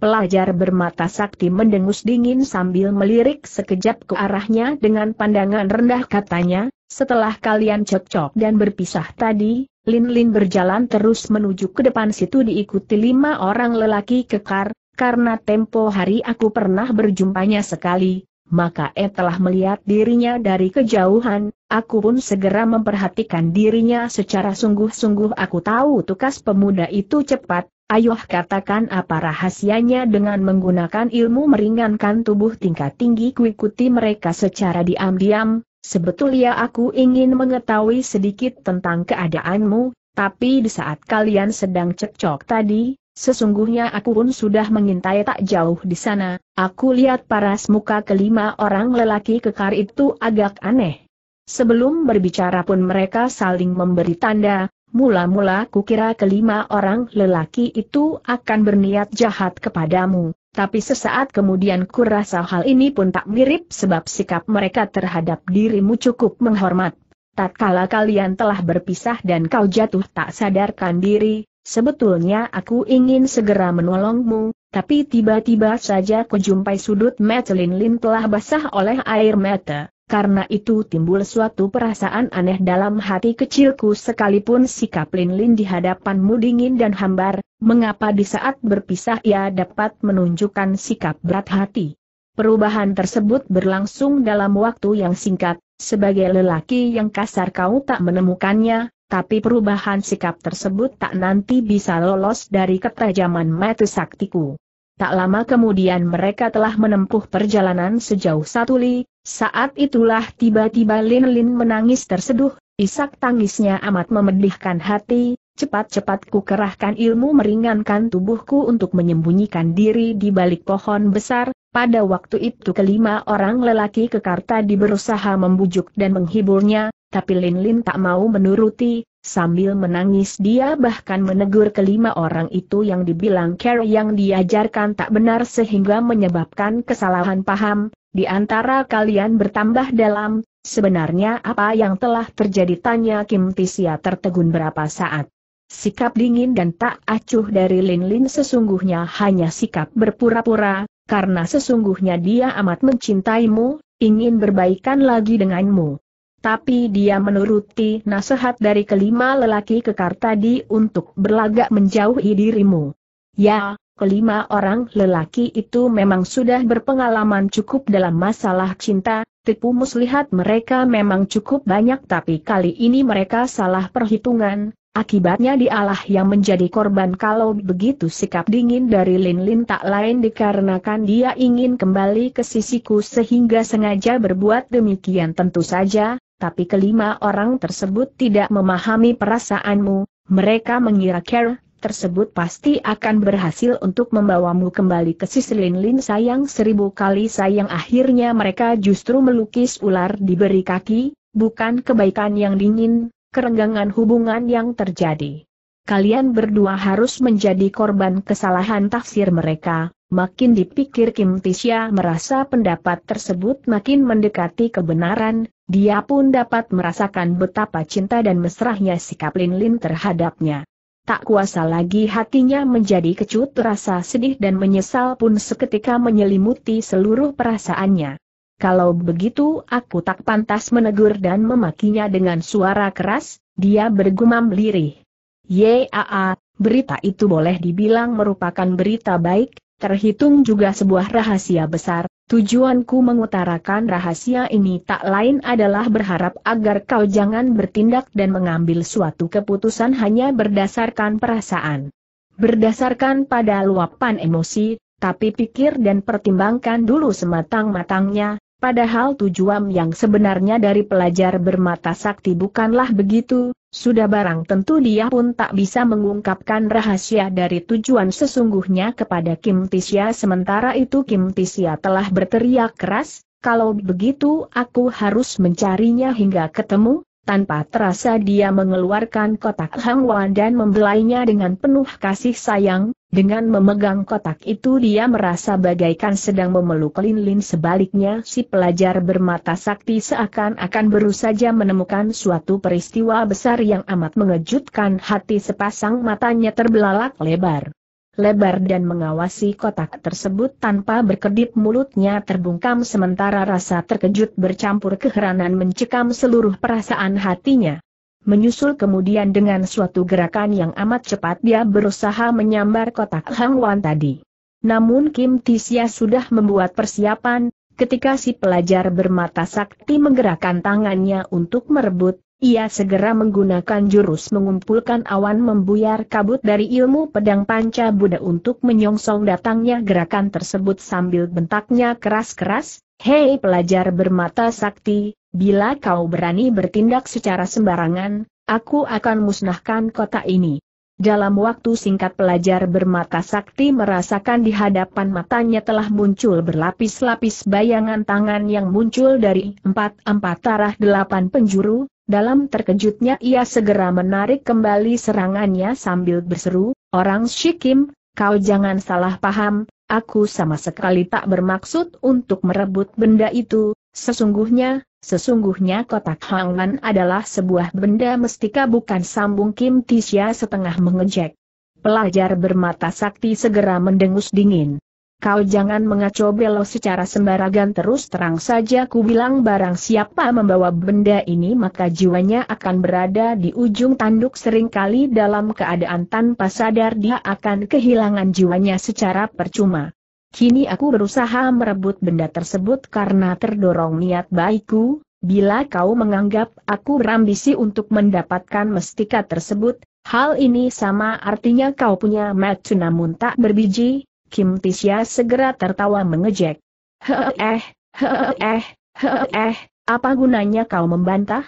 Pelajar bermata sakti mendengus dingin sambil melirik sekejap ke arahnya dengan pandangan rendah katanya, setelah kalian cekcok dan berpisah tadi, Lin-Lin berjalan terus menuju ke depan situ diikuti lima orang lelaki kekar, karena tempo hari aku pernah berjumpanya sekali, maka E telah melihat dirinya dari kejauhan, aku pun segera memperhatikan dirinya secara sungguh-sungguh aku tahu tukas pemuda itu cepat, Ayoh katakan apa rahasianya dengan menggunakan ilmu meringankan tubuh tingkat tinggi kuikuti mereka secara diam-diam, sebetulnya aku ingin mengetahui sedikit tentang keadaanmu, tapi di saat kalian sedang cekcok tadi, Sesungguhnya aku pun sudah mengintai tak jauh di sana, aku lihat paras muka kelima orang lelaki kekar itu agak aneh. Sebelum berbicara pun mereka saling memberi tanda, Mula-mula kukira kelima orang lelaki itu akan berniat jahat kepadamu, tapi sesaat kemudian kurasa hal ini pun tak mirip sebab sikap mereka terhadap dirimu cukup menghormat. Tatkala kalian telah berpisah dan kau jatuh tak sadarkan diri, Sebetulnya aku ingin segera menolongmu, tapi tiba-tiba saja kujumpai sudut Madeline Lin telah basah oleh air mata. Karena itu timbul suatu perasaan aneh dalam hati kecilku sekalipun sikap Lin Lin di hadapanmu dingin dan hambar, mengapa di saat berpisah ia dapat menunjukkan sikap berat hati. Perubahan tersebut berlangsung dalam waktu yang singkat, sebagai lelaki yang kasar kau tak menemukannya, tapi perubahan sikap tersebut tak nanti bisa lolos dari ketajaman mata saktiku. Tak lama kemudian mereka telah menempuh perjalanan sejauh satu li, saat itulah tiba-tiba Lin Lin menangis terseduh, isak tangisnya amat memedihkan hati, cepat-cepat ku kerahkan ilmu meringankan tubuhku untuk menyembunyikan diri di balik pohon besar, pada waktu itu kelima orang lelaki kekarta tadi berusaha membujuk dan menghiburnya, tapi Lin Lin tak mau menuruti, sambil menangis dia bahkan menegur kelima orang itu yang dibilang care yang diajarkan tak benar sehingga menyebabkan kesalahan paham, di antara kalian bertambah dalam, sebenarnya apa yang telah terjadi tanya Kim Tisia tertegun berapa saat. Sikap dingin dan tak acuh dari Lin Lin sesungguhnya hanya sikap berpura-pura, karena sesungguhnya dia amat mencintaimu, ingin berbaikan lagi denganmu. Tapi dia menuruti nasihat dari kelima lelaki kekar tadi untuk berlagak menjauhi dirimu. Ya, kelima orang lelaki itu memang sudah berpengalaman cukup dalam masalah cinta, tipu muslihat mereka memang cukup banyak tapi kali ini mereka salah perhitungan, Akibatnya dialah yang menjadi korban kalau begitu sikap dingin dari Lin Lin tak lain dikarenakan dia ingin kembali ke sisiku sehingga sengaja berbuat demikian tentu saja, tapi kelima orang tersebut tidak memahami perasaanmu, mereka mengira care tersebut pasti akan berhasil untuk membawamu kembali ke sisi lin-lin sayang seribu kali sayang akhirnya mereka justru melukis ular diberi kaki, bukan kebaikan yang dingin, kerenggangan hubungan yang terjadi. Kalian berdua harus menjadi korban kesalahan tafsir mereka, makin dipikir Kim Tisha merasa pendapat tersebut makin mendekati kebenaran, dia pun dapat merasakan betapa cinta dan mesrahnya sikap Lin Lin terhadapnya. Tak kuasa lagi hatinya menjadi kecut rasa sedih dan menyesal pun seketika menyelimuti seluruh perasaannya. Kalau begitu aku tak pantas menegur dan memakinya dengan suara keras, dia bergumam lirih. Yaa, berita itu boleh dibilang merupakan berita baik, terhitung juga sebuah rahasia besar, Tujuanku mengutarakan rahasia ini tak lain adalah berharap agar kau jangan bertindak dan mengambil suatu keputusan hanya berdasarkan perasaan. Berdasarkan pada luapan emosi, tapi pikir dan pertimbangkan dulu sematang-matangnya, padahal tujuan yang sebenarnya dari pelajar bermata sakti bukanlah begitu, sudah barang tentu dia pun tak bisa mengungkapkan rahasia dari tujuan sesungguhnya kepada Kim Tisya sementara itu Kim Tisya telah berteriak keras, kalau begitu aku harus mencarinya hingga ketemu, tanpa terasa dia mengeluarkan kotak Hang Wan dan membelainya dengan penuh kasih sayang, dengan memegang kotak itu dia merasa bagaikan sedang memeluk Lin Lin sebaliknya si pelajar bermata sakti seakan-akan baru saja menemukan suatu peristiwa besar yang amat mengejutkan hati sepasang matanya terbelalak lebar lebar dan mengawasi kotak tersebut tanpa berkedip mulutnya terbungkam sementara rasa terkejut bercampur keheranan mencekam seluruh perasaan hatinya. Menyusul kemudian dengan suatu gerakan yang amat cepat dia berusaha menyambar kotak Hang Wan tadi. Namun Kim Tisya sudah membuat persiapan, ketika si pelajar bermata sakti menggerakkan tangannya untuk merebut, ia segera menggunakan jurus mengumpulkan awan membuyar kabut dari ilmu pedang panca Buddha untuk menyongsong datangnya gerakan tersebut sambil bentaknya keras-keras, Hei pelajar bermata sakti, bila kau berani bertindak secara sembarangan, aku akan musnahkan kota ini. Dalam waktu singkat pelajar bermata sakti merasakan di hadapan matanya telah muncul berlapis-lapis bayangan tangan yang muncul dari empat-empat arah delapan penjuru, dalam terkejutnya ia segera menarik kembali serangannya sambil berseru, Orang Shikim, kau jangan salah paham, aku sama sekali tak bermaksud untuk merebut benda itu, sesungguhnya, sesungguhnya kotak hangan adalah sebuah benda mestika bukan sambung Kim Tisya setengah mengejek. Pelajar bermata sakti segera mendengus dingin. Kau jangan mengacau belo secara sembarangan terus terang saja ku bilang barang siapa membawa benda ini maka jiwanya akan berada di ujung tanduk seringkali dalam keadaan tanpa sadar dia akan kehilangan jiwanya secara percuma. Kini aku berusaha merebut benda tersebut karena terdorong niat baikku, bila kau menganggap aku berambisi untuk mendapatkan mestika tersebut, hal ini sama artinya kau punya matu namun tak berbiji, Kim Tisya segera tertawa mengejek. Heeh, heeh, heeh, apa gunanya kau membantah?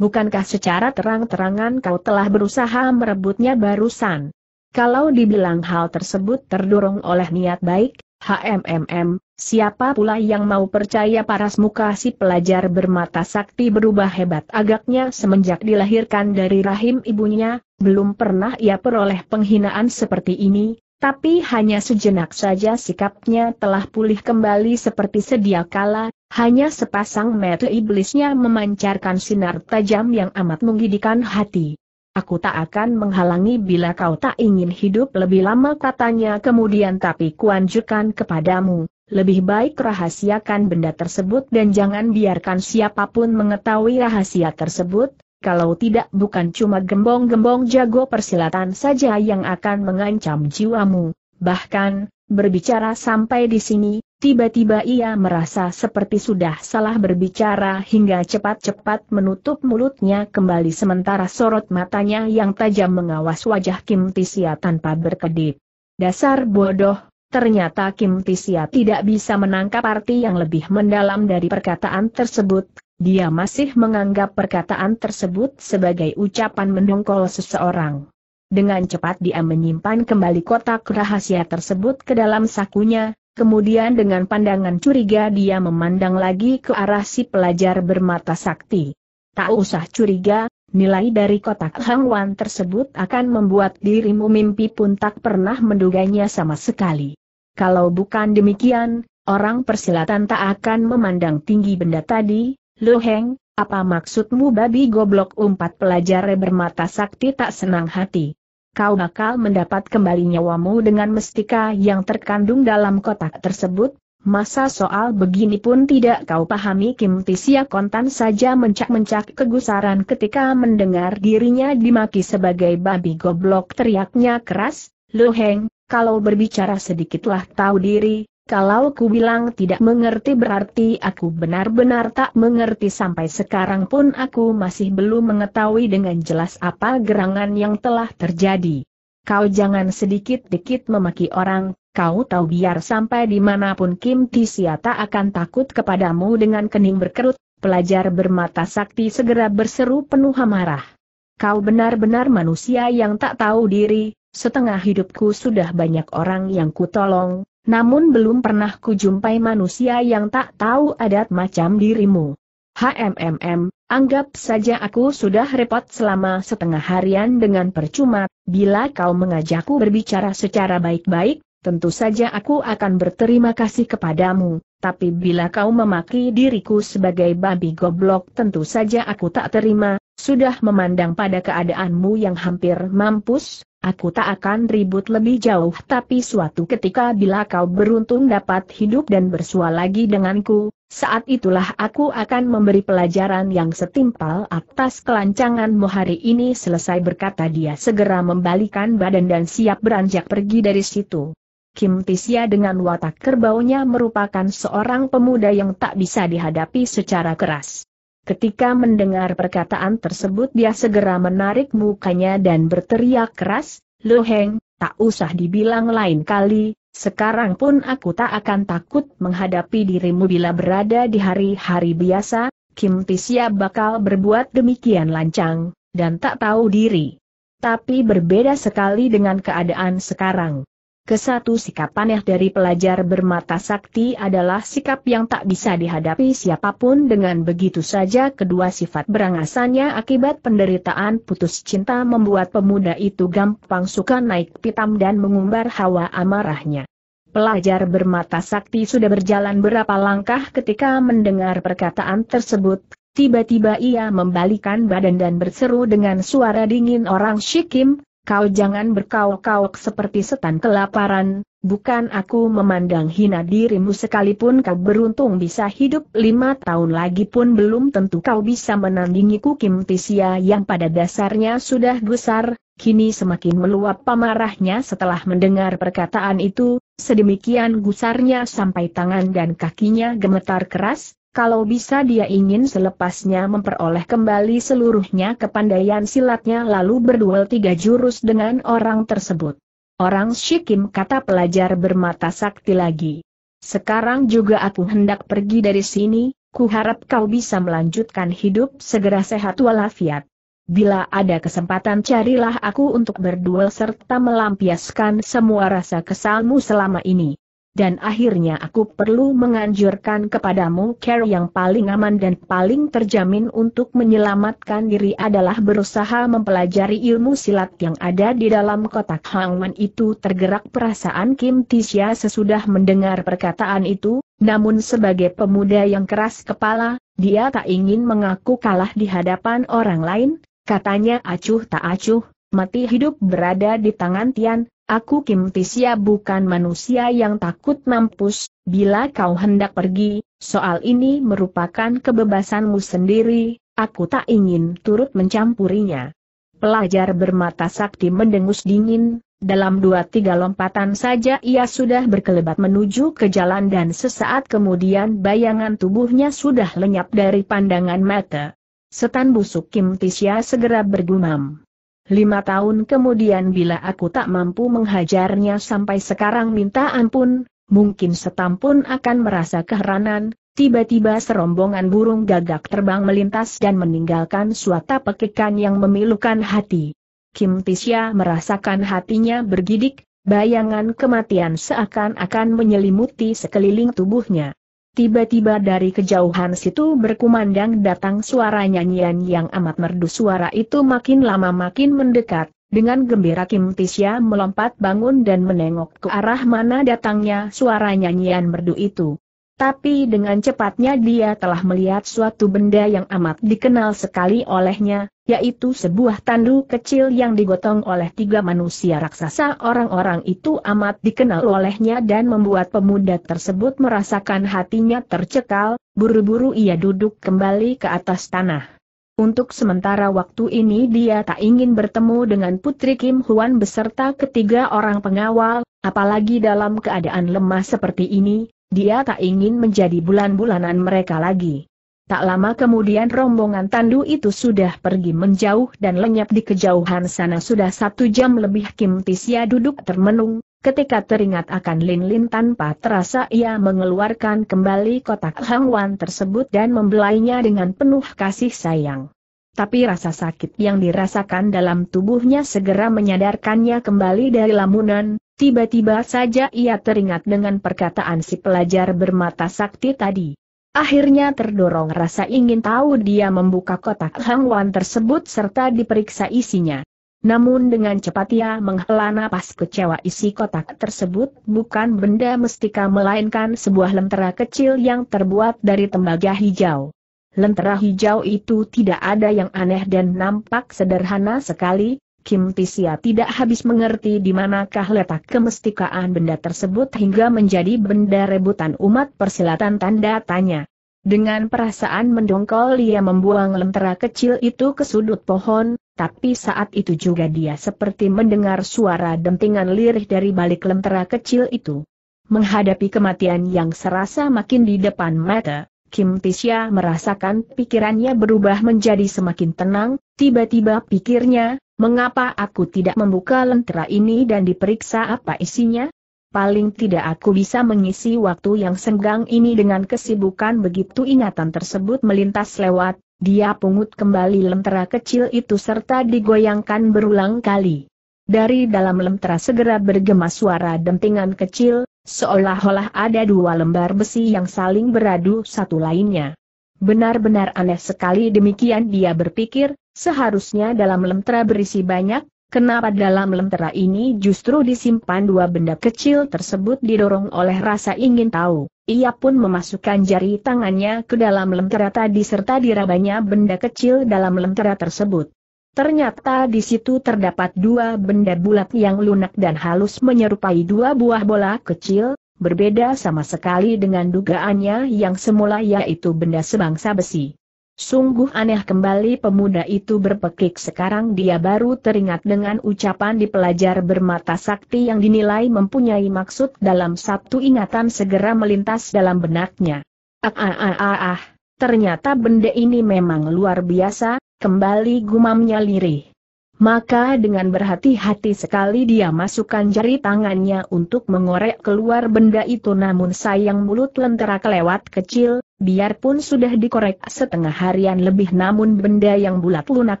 Bukankah secara terang-terangan kau telah berusaha merebutnya barusan? Kalau dibilang hal tersebut terdorong oleh niat baik, HMMM, siapa pula yang mau percaya paras muka si pelajar bermata sakti berubah hebat agaknya semenjak dilahirkan dari rahim ibunya, belum pernah ia peroleh penghinaan seperti ini, tapi hanya sejenak saja sikapnya telah pulih kembali seperti sedia kala, hanya sepasang mata iblisnya memancarkan sinar tajam yang amat menggidikan hati. Aku tak akan menghalangi bila kau tak ingin hidup lebih lama katanya kemudian tapi kuanjurkan kepadamu, lebih baik rahasiakan benda tersebut dan jangan biarkan siapapun mengetahui rahasia tersebut, kalau tidak bukan cuma gembong-gembong jago persilatan saja yang akan mengancam jiwamu. Bahkan, berbicara sampai di sini, tiba-tiba ia merasa seperti sudah salah berbicara hingga cepat-cepat menutup mulutnya kembali sementara sorot matanya yang tajam mengawas wajah Kim Tisia tanpa berkedip. Dasar bodoh, ternyata Kim Tisia tidak bisa menangkap arti yang lebih mendalam dari perkataan tersebut, dia masih menganggap perkataan tersebut sebagai ucapan mendongkol seseorang. Dengan cepat dia menyimpan kembali kotak rahasia tersebut ke dalam sakunya, kemudian dengan pandangan curiga dia memandang lagi ke arah si pelajar bermata sakti. Tak usah curiga, nilai dari kotak Hang Wan tersebut akan membuat dirimu mimpi pun tak pernah menduganya sama sekali. Kalau bukan demikian, orang persilatan tak akan memandang tinggi benda tadi, Lu Heng, apa maksudmu babi goblok Empat pelajar bermata sakti tak senang hati? Kau bakal mendapat kembali nyawamu dengan mestika yang terkandung dalam kotak tersebut? Masa soal begini pun tidak kau pahami Kim Tisia kontan saja mencak-mencak kegusaran ketika mendengar dirinya dimaki sebagai babi goblok teriaknya keras, Lu Heng, kalau berbicara sedikitlah tahu diri, kalau ku bilang tidak mengerti berarti aku benar-benar tak mengerti sampai sekarang pun aku masih belum mengetahui dengan jelas apa gerangan yang telah terjadi. Kau jangan sedikit-dikit memaki orang, kau tahu biar sampai dimanapun Kim Tisia tak akan takut kepadamu dengan kening berkerut, pelajar bermata sakti segera berseru penuh amarah. Kau benar-benar manusia yang tak tahu diri, setengah hidupku sudah banyak orang yang kutolong, namun belum pernah kujumpai manusia yang tak tahu adat macam dirimu. HMMM, anggap saja aku sudah repot selama setengah harian dengan percuma, bila kau mengajakku berbicara secara baik-baik, tentu saja aku akan berterima kasih kepadamu, tapi bila kau memaki diriku sebagai babi goblok tentu saja aku tak terima, sudah memandang pada keadaanmu yang hampir mampus, Aku tak akan ribut lebih jauh tapi suatu ketika bila kau beruntung dapat hidup dan bersua lagi denganku, saat itulah aku akan memberi pelajaran yang setimpal atas kelancanganmu hari ini selesai berkata dia segera membalikan badan dan siap beranjak pergi dari situ. Kim Tisya dengan watak kerbaunya merupakan seorang pemuda yang tak bisa dihadapi secara keras. Ketika mendengar perkataan tersebut dia segera menarik mukanya dan berteriak keras, Lo Heng, tak usah dibilang lain kali, sekarang pun aku tak akan takut menghadapi dirimu bila berada di hari-hari biasa, Kim Tisya bakal berbuat demikian lancang, dan tak tahu diri. Tapi berbeda sekali dengan keadaan sekarang. Kesatu sikap aneh dari pelajar bermata sakti adalah sikap yang tak bisa dihadapi siapapun dengan begitu saja kedua sifat berangasannya akibat penderitaan putus cinta membuat pemuda itu gampang suka naik pitam dan mengumbar hawa amarahnya. Pelajar bermata sakti sudah berjalan berapa langkah ketika mendengar perkataan tersebut, tiba-tiba ia membalikan badan dan berseru dengan suara dingin orang Shikim, Kau jangan berkauk-kauk seperti setan kelaparan, bukan aku memandang hina dirimu sekalipun kau beruntung bisa hidup lima tahun lagi pun belum tentu kau bisa menandingiku Kim Tisia yang pada dasarnya sudah besar, kini semakin meluap pamarahnya setelah mendengar perkataan itu, sedemikian gusarnya sampai tangan dan kakinya gemetar keras, kalau bisa dia ingin selepasnya memperoleh kembali seluruhnya kepandaian silatnya lalu berduel tiga jurus dengan orang tersebut. Orang Shikim kata pelajar bermata sakti lagi. Sekarang juga aku hendak pergi dari sini, kuharap kau bisa melanjutkan hidup segera sehat walafiat. Bila ada kesempatan carilah aku untuk berduel serta melampiaskan semua rasa kesalmu selama ini dan akhirnya aku perlu menganjurkan kepadamu care yang paling aman dan paling terjamin untuk menyelamatkan diri adalah berusaha mempelajari ilmu silat yang ada di dalam kotak hangman itu tergerak perasaan Kim Tisya sesudah mendengar perkataan itu, namun sebagai pemuda yang keras kepala, dia tak ingin mengaku kalah di hadapan orang lain, katanya acuh tak acuh, mati hidup berada di tangan Tian, Aku Kim Tisya bukan manusia yang takut mampus, bila kau hendak pergi, soal ini merupakan kebebasanmu sendiri, aku tak ingin turut mencampurinya. Pelajar bermata sakti mendengus dingin, dalam dua tiga lompatan saja ia sudah berkelebat menuju ke jalan dan sesaat kemudian bayangan tubuhnya sudah lenyap dari pandangan mata. Setan busuk Kim Tisya segera bergumam. Lima tahun kemudian bila aku tak mampu menghajarnya sampai sekarang minta ampun, mungkin setam pun akan merasa keheranan, tiba-tiba serombongan burung gagak terbang melintas dan meninggalkan suatu pekikan yang memilukan hati. Kim Tisya merasakan hatinya bergidik, bayangan kematian seakan-akan menyelimuti sekeliling tubuhnya. Tiba-tiba dari kejauhan situ berkumandang datang suara nyanyian yang amat merdu suara itu makin lama makin mendekat, dengan gembira Kim Tisya melompat bangun dan menengok ke arah mana datangnya suara nyanyian merdu itu. Tapi dengan cepatnya dia telah melihat suatu benda yang amat dikenal sekali olehnya, yaitu sebuah tandu kecil yang digotong oleh tiga manusia raksasa. Orang-orang itu amat dikenal olehnya dan membuat pemuda tersebut merasakan hatinya tercekal, buru-buru ia duduk kembali ke atas tanah. Untuk sementara waktu ini dia tak ingin bertemu dengan Putri Kim Huan beserta ketiga orang pengawal, apalagi dalam keadaan lemah seperti ini, dia tak ingin menjadi bulan-bulanan mereka lagi. Tak lama kemudian rombongan tandu itu sudah pergi menjauh dan lenyap di kejauhan sana sudah satu jam lebih Kim Tisya duduk termenung, ketika teringat akan Lin Lin tanpa terasa ia mengeluarkan kembali kotak hangwan tersebut dan membelainya dengan penuh kasih sayang. Tapi rasa sakit yang dirasakan dalam tubuhnya segera menyadarkannya kembali dari lamunan, Tiba-tiba saja ia teringat dengan perkataan si pelajar bermata sakti tadi. Akhirnya terdorong rasa ingin tahu dia membuka kotak hangwan tersebut serta diperiksa isinya. Namun dengan cepat ia menghela napas kecewa isi kotak tersebut bukan benda mestika melainkan sebuah lentera kecil yang terbuat dari tembaga hijau. Lentera hijau itu tidak ada yang aneh dan nampak sederhana sekali, Kim Tisia tidak habis mengerti di manakah letak kemestikaan benda tersebut hingga menjadi benda rebutan umat persilatan tanda tanya. Dengan perasaan mendongkol ia membuang lentera kecil itu ke sudut pohon, tapi saat itu juga dia seperti mendengar suara dentingan lirih dari balik lentera kecil itu. Menghadapi kematian yang serasa makin di depan mata, Kim Tisya merasakan pikirannya berubah menjadi semakin tenang, tiba-tiba pikirnya, Mengapa aku tidak membuka lentera ini dan diperiksa apa isinya? Paling tidak aku bisa mengisi waktu yang senggang ini dengan kesibukan begitu ingatan tersebut melintas lewat, dia pungut kembali lentera kecil itu serta digoyangkan berulang kali. Dari dalam lentera segera bergema suara dentingan kecil, seolah-olah ada dua lembar besi yang saling beradu satu lainnya. Benar-benar aneh sekali demikian dia berpikir, Seharusnya dalam lemtera berisi banyak, kenapa dalam lemtera ini justru disimpan dua benda kecil tersebut didorong oleh rasa ingin tahu. Ia pun memasukkan jari tangannya ke dalam lemtera tadi serta dirabanya benda kecil dalam lemtera tersebut. Ternyata di situ terdapat dua benda bulat yang lunak dan halus menyerupai dua buah bola kecil, berbeda sama sekali dengan dugaannya yang semula yaitu benda sebangsa besi. Sungguh aneh kembali pemuda itu berpekik sekarang dia baru teringat dengan ucapan di pelajar bermata sakti yang dinilai mempunyai maksud dalam satu ingatan segera melintas dalam benaknya. Ah ah ah ah ah, ternyata benda ini memang luar biasa, kembali gumamnya lirih. Maka dengan berhati-hati sekali dia masukkan jari tangannya untuk mengorek keluar benda itu namun sayang mulut lentera kelewat kecil, biarpun sudah dikorek setengah harian lebih namun benda yang bulat lunak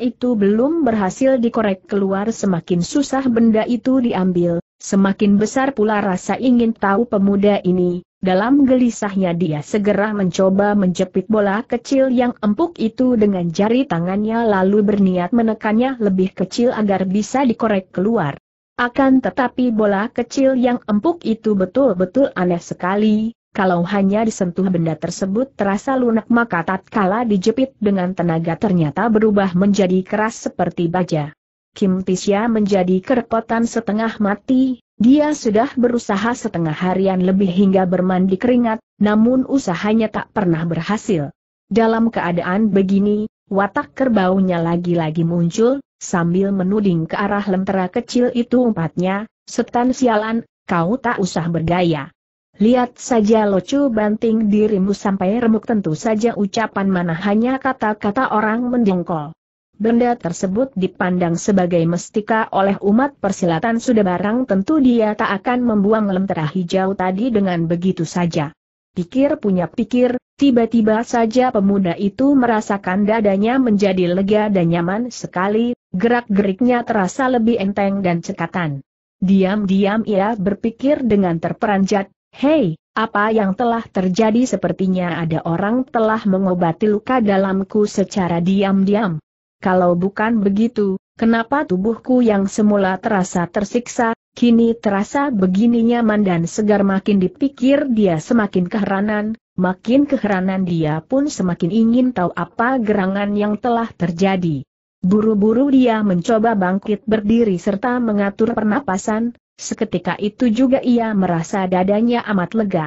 itu belum berhasil dikorek keluar semakin susah benda itu diambil, semakin besar pula rasa ingin tahu pemuda ini, dalam gelisahnya dia segera mencoba menjepit bola kecil yang empuk itu dengan jari tangannya lalu berniat menekannya lebih kecil agar bisa dikorek keluar. Akan tetapi bola kecil yang empuk itu betul-betul aneh sekali, kalau hanya disentuh benda tersebut terasa lunak maka tatkala dijepit dengan tenaga ternyata berubah menjadi keras seperti baja. Kim Tisya menjadi kerepotan setengah mati, dia sudah berusaha setengah harian lebih hingga bermandi keringat, namun usahanya tak pernah berhasil. Dalam keadaan begini, watak kerbaunya lagi-lagi muncul, sambil menuding ke arah lentera kecil itu empatnya. setan sialan, kau tak usah bergaya. Lihat saja locu banting dirimu sampai remuk tentu saja ucapan mana hanya kata-kata orang mendengkol. Benda tersebut dipandang sebagai mestika oleh umat persilatan sudah barang tentu dia tak akan membuang lentera hijau tadi dengan begitu saja. Pikir punya pikir, tiba-tiba saja pemuda itu merasakan dadanya menjadi lega dan nyaman sekali, gerak-geriknya terasa lebih enteng dan cekatan. Diam-diam ia berpikir dengan terperanjat, Hei, apa yang telah terjadi sepertinya ada orang telah mengobati luka dalamku secara diam-diam kalau bukan begitu, kenapa tubuhku yang semula terasa tersiksa, kini terasa begini nyaman dan segar makin dipikir dia semakin keheranan, makin keheranan dia pun semakin ingin tahu apa gerangan yang telah terjadi. Buru-buru dia mencoba bangkit berdiri serta mengatur pernapasan, seketika itu juga ia merasa dadanya amat lega.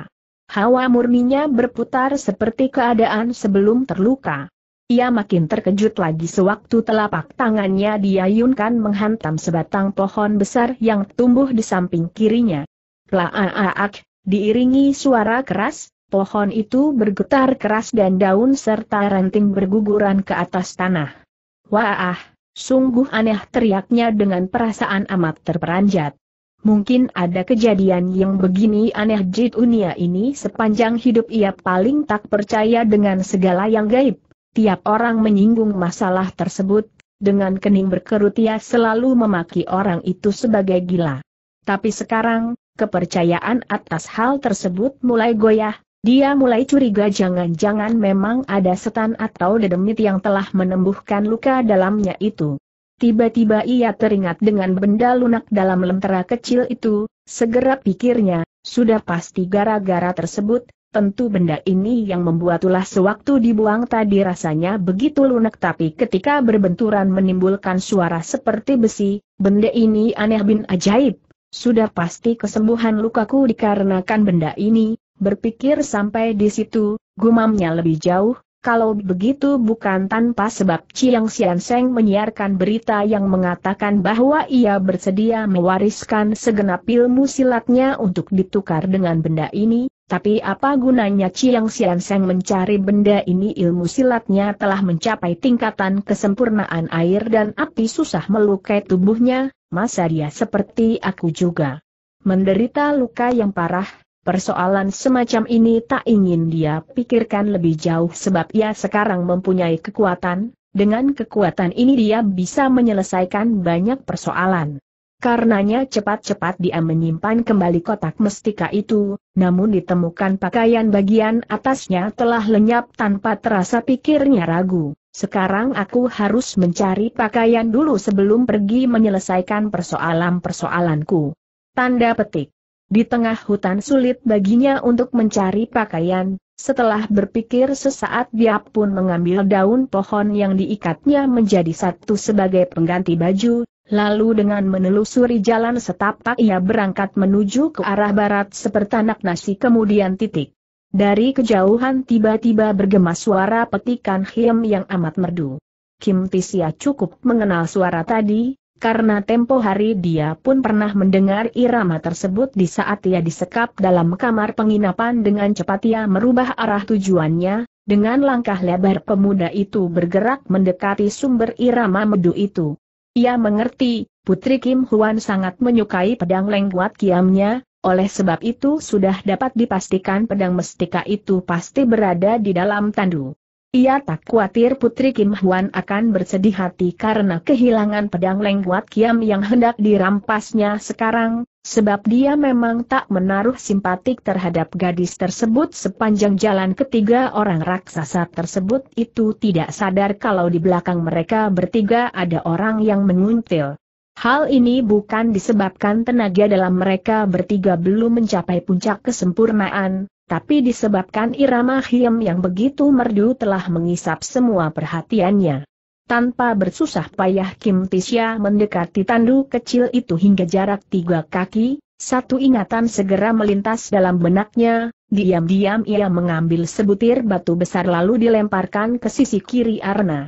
Hawa murninya berputar seperti keadaan sebelum terluka. Ia makin terkejut lagi sewaktu telapak tangannya diayunkan menghantam sebatang pohon besar yang tumbuh di samping kirinya. Plaaak, diiringi suara keras, pohon itu bergetar keras dan daun serta ranting berguguran ke atas tanah. Wah, sungguh aneh teriaknya dengan perasaan amat terperanjat. Mungkin ada kejadian yang begini aneh di dunia ini sepanjang hidup ia paling tak percaya dengan segala yang gaib tiap orang menyinggung masalah tersebut, dengan kening berkerut ia selalu memaki orang itu sebagai gila. Tapi sekarang, kepercayaan atas hal tersebut mulai goyah, dia mulai curiga jangan-jangan memang ada setan atau dedemit yang telah menembuhkan luka dalamnya itu. Tiba-tiba ia teringat dengan benda lunak dalam lentera kecil itu, segera pikirnya, sudah pasti gara-gara tersebut, Tentu benda ini yang membuat ulah sewaktu dibuang tadi rasanya begitu lunak tapi ketika berbenturan menimbulkan suara seperti besi, benda ini aneh bin ajaib. Sudah pasti kesembuhan lukaku dikarenakan benda ini, berpikir sampai di situ, gumamnya lebih jauh, kalau begitu bukan tanpa sebab Chiang Xian Seng menyiarkan berita yang mengatakan bahwa ia bersedia mewariskan segenap ilmu silatnya untuk ditukar dengan benda ini, tapi apa gunanya Chiang Sian Seng mencari benda ini ilmu silatnya telah mencapai tingkatan kesempurnaan air dan api susah melukai tubuhnya, masa dia seperti aku juga. Menderita luka yang parah, persoalan semacam ini tak ingin dia pikirkan lebih jauh sebab ia sekarang mempunyai kekuatan, dengan kekuatan ini dia bisa menyelesaikan banyak persoalan. Karenanya cepat-cepat dia menyimpan kembali kotak mestika itu, namun ditemukan pakaian bagian atasnya telah lenyap tanpa terasa pikirnya ragu. Sekarang aku harus mencari pakaian dulu sebelum pergi menyelesaikan persoalan-persoalanku. Tanda petik. Di tengah hutan sulit baginya untuk mencari pakaian, setelah berpikir sesaat dia pun mengambil daun pohon yang diikatnya menjadi satu sebagai pengganti baju, Lalu dengan menelusuri jalan setapak ia berangkat menuju ke arah barat seperti anak nasi kemudian titik. Dari kejauhan tiba-tiba bergema suara petikan Hiem yang amat merdu. Kim Tisia cukup mengenal suara tadi, karena tempo hari dia pun pernah mendengar irama tersebut di saat ia disekap dalam kamar penginapan dengan cepat ia merubah arah tujuannya, dengan langkah lebar pemuda itu bergerak mendekati sumber irama medu itu. Ia mengerti, Putri Kim Huan sangat menyukai pedang lengkuat kiamnya, oleh sebab itu sudah dapat dipastikan pedang mestika itu pasti berada di dalam tandu. Ia tak khawatir Putri Kim Huan akan bersedih hati karena kehilangan pedang lengkuat kiam yang hendak dirampasnya sekarang, Sebab dia memang tak menaruh simpatik terhadap gadis tersebut sepanjang jalan ketiga orang raksasa tersebut itu tidak sadar kalau di belakang mereka bertiga ada orang yang menguntil. Hal ini bukan disebabkan tenaga dalam mereka bertiga belum mencapai puncak kesempurnaan, tapi disebabkan irama hiem yang begitu merdu telah mengisap semua perhatiannya. Tanpa bersusah payah Kim Tisya mendekati tandu kecil itu hingga jarak tiga kaki, satu ingatan segera melintas dalam benaknya, diam-diam ia mengambil sebutir batu besar lalu dilemparkan ke sisi kiri Arna.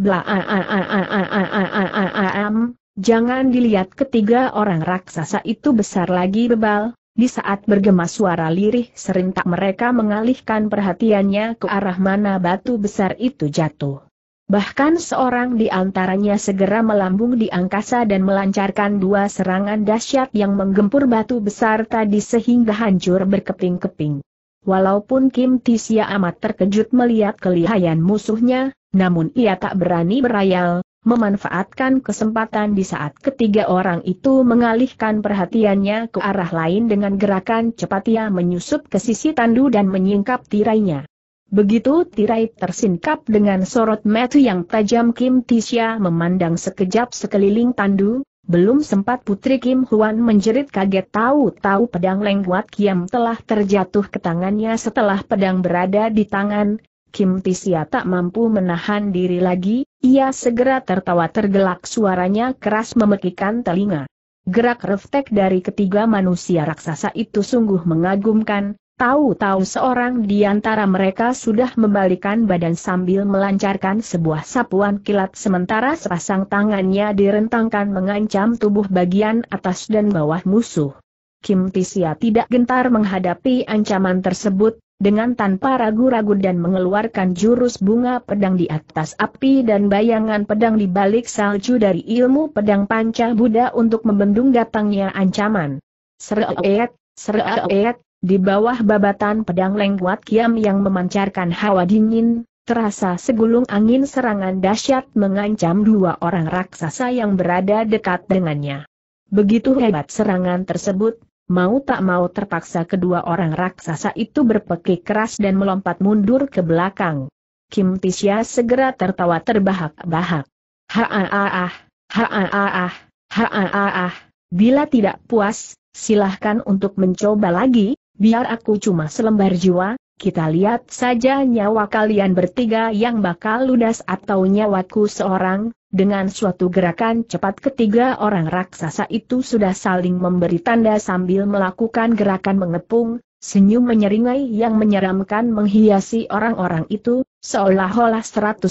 Blaaaaaaaaaaaaam, jangan dilihat ketiga orang raksasa itu besar lagi bebal, di saat bergema suara lirih serentak mereka mengalihkan perhatiannya ke arah mana batu besar itu jatuh. Bahkan seorang di antaranya segera melambung di angkasa dan melancarkan dua serangan dahsyat yang menggempur batu besar tadi sehingga hancur berkeping-keping. Walaupun Kim Tisya amat terkejut melihat kelihayan musuhnya, namun ia tak berani berayal, memanfaatkan kesempatan di saat ketiga orang itu mengalihkan perhatiannya ke arah lain dengan gerakan cepat ia menyusup ke sisi tandu dan menyingkap tirainya. Begitu tirai tersingkap dengan sorot mata yang tajam Kim Tisha memandang sekejap sekeliling tandu, belum sempat Putri Kim Huan menjerit kaget tahu-tahu pedang lengkuat Kiam telah terjatuh ke tangannya setelah pedang berada di tangan, Kim Tisha tak mampu menahan diri lagi, ia segera tertawa tergelak suaranya keras memekikan telinga. Gerak reftek dari ketiga manusia raksasa itu sungguh mengagumkan, Tahu-tahu seorang di antara mereka sudah membalikan badan sambil melancarkan sebuah sapuan kilat sementara sepasang tangannya direntangkan mengancam tubuh bagian atas dan bawah musuh. Kim Tisia tidak gentar menghadapi ancaman tersebut, dengan tanpa ragu-ragu dan mengeluarkan jurus bunga pedang di atas api dan bayangan pedang di balik salju dari ilmu pedang panca Buddha untuk membendung datangnya ancaman. Sereet, sereet, di bawah babatan pedang lengkuat kiam yang memancarkan hawa dingin, terasa segulung angin serangan dahsyat mengancam dua orang raksasa yang berada dekat dengannya. Begitu hebat serangan tersebut, mau tak mau terpaksa kedua orang raksasa itu berpekik keras dan melompat mundur ke belakang. Kim Tisya segera tertawa terbahak-bahak. Ha-ah-ah, ha-ah-ah, ha-ah-ah, bila tidak puas, silahkan untuk mencoba lagi, Biar aku cuma selembar jiwa, kita lihat saja nyawa kalian bertiga yang bakal ludas atau nyawaku seorang, dengan suatu gerakan cepat ketiga orang raksasa itu sudah saling memberi tanda sambil melakukan gerakan mengepung, Senyum menyeringai yang menyeramkan menghiasi orang-orang itu, seolah-olah 100%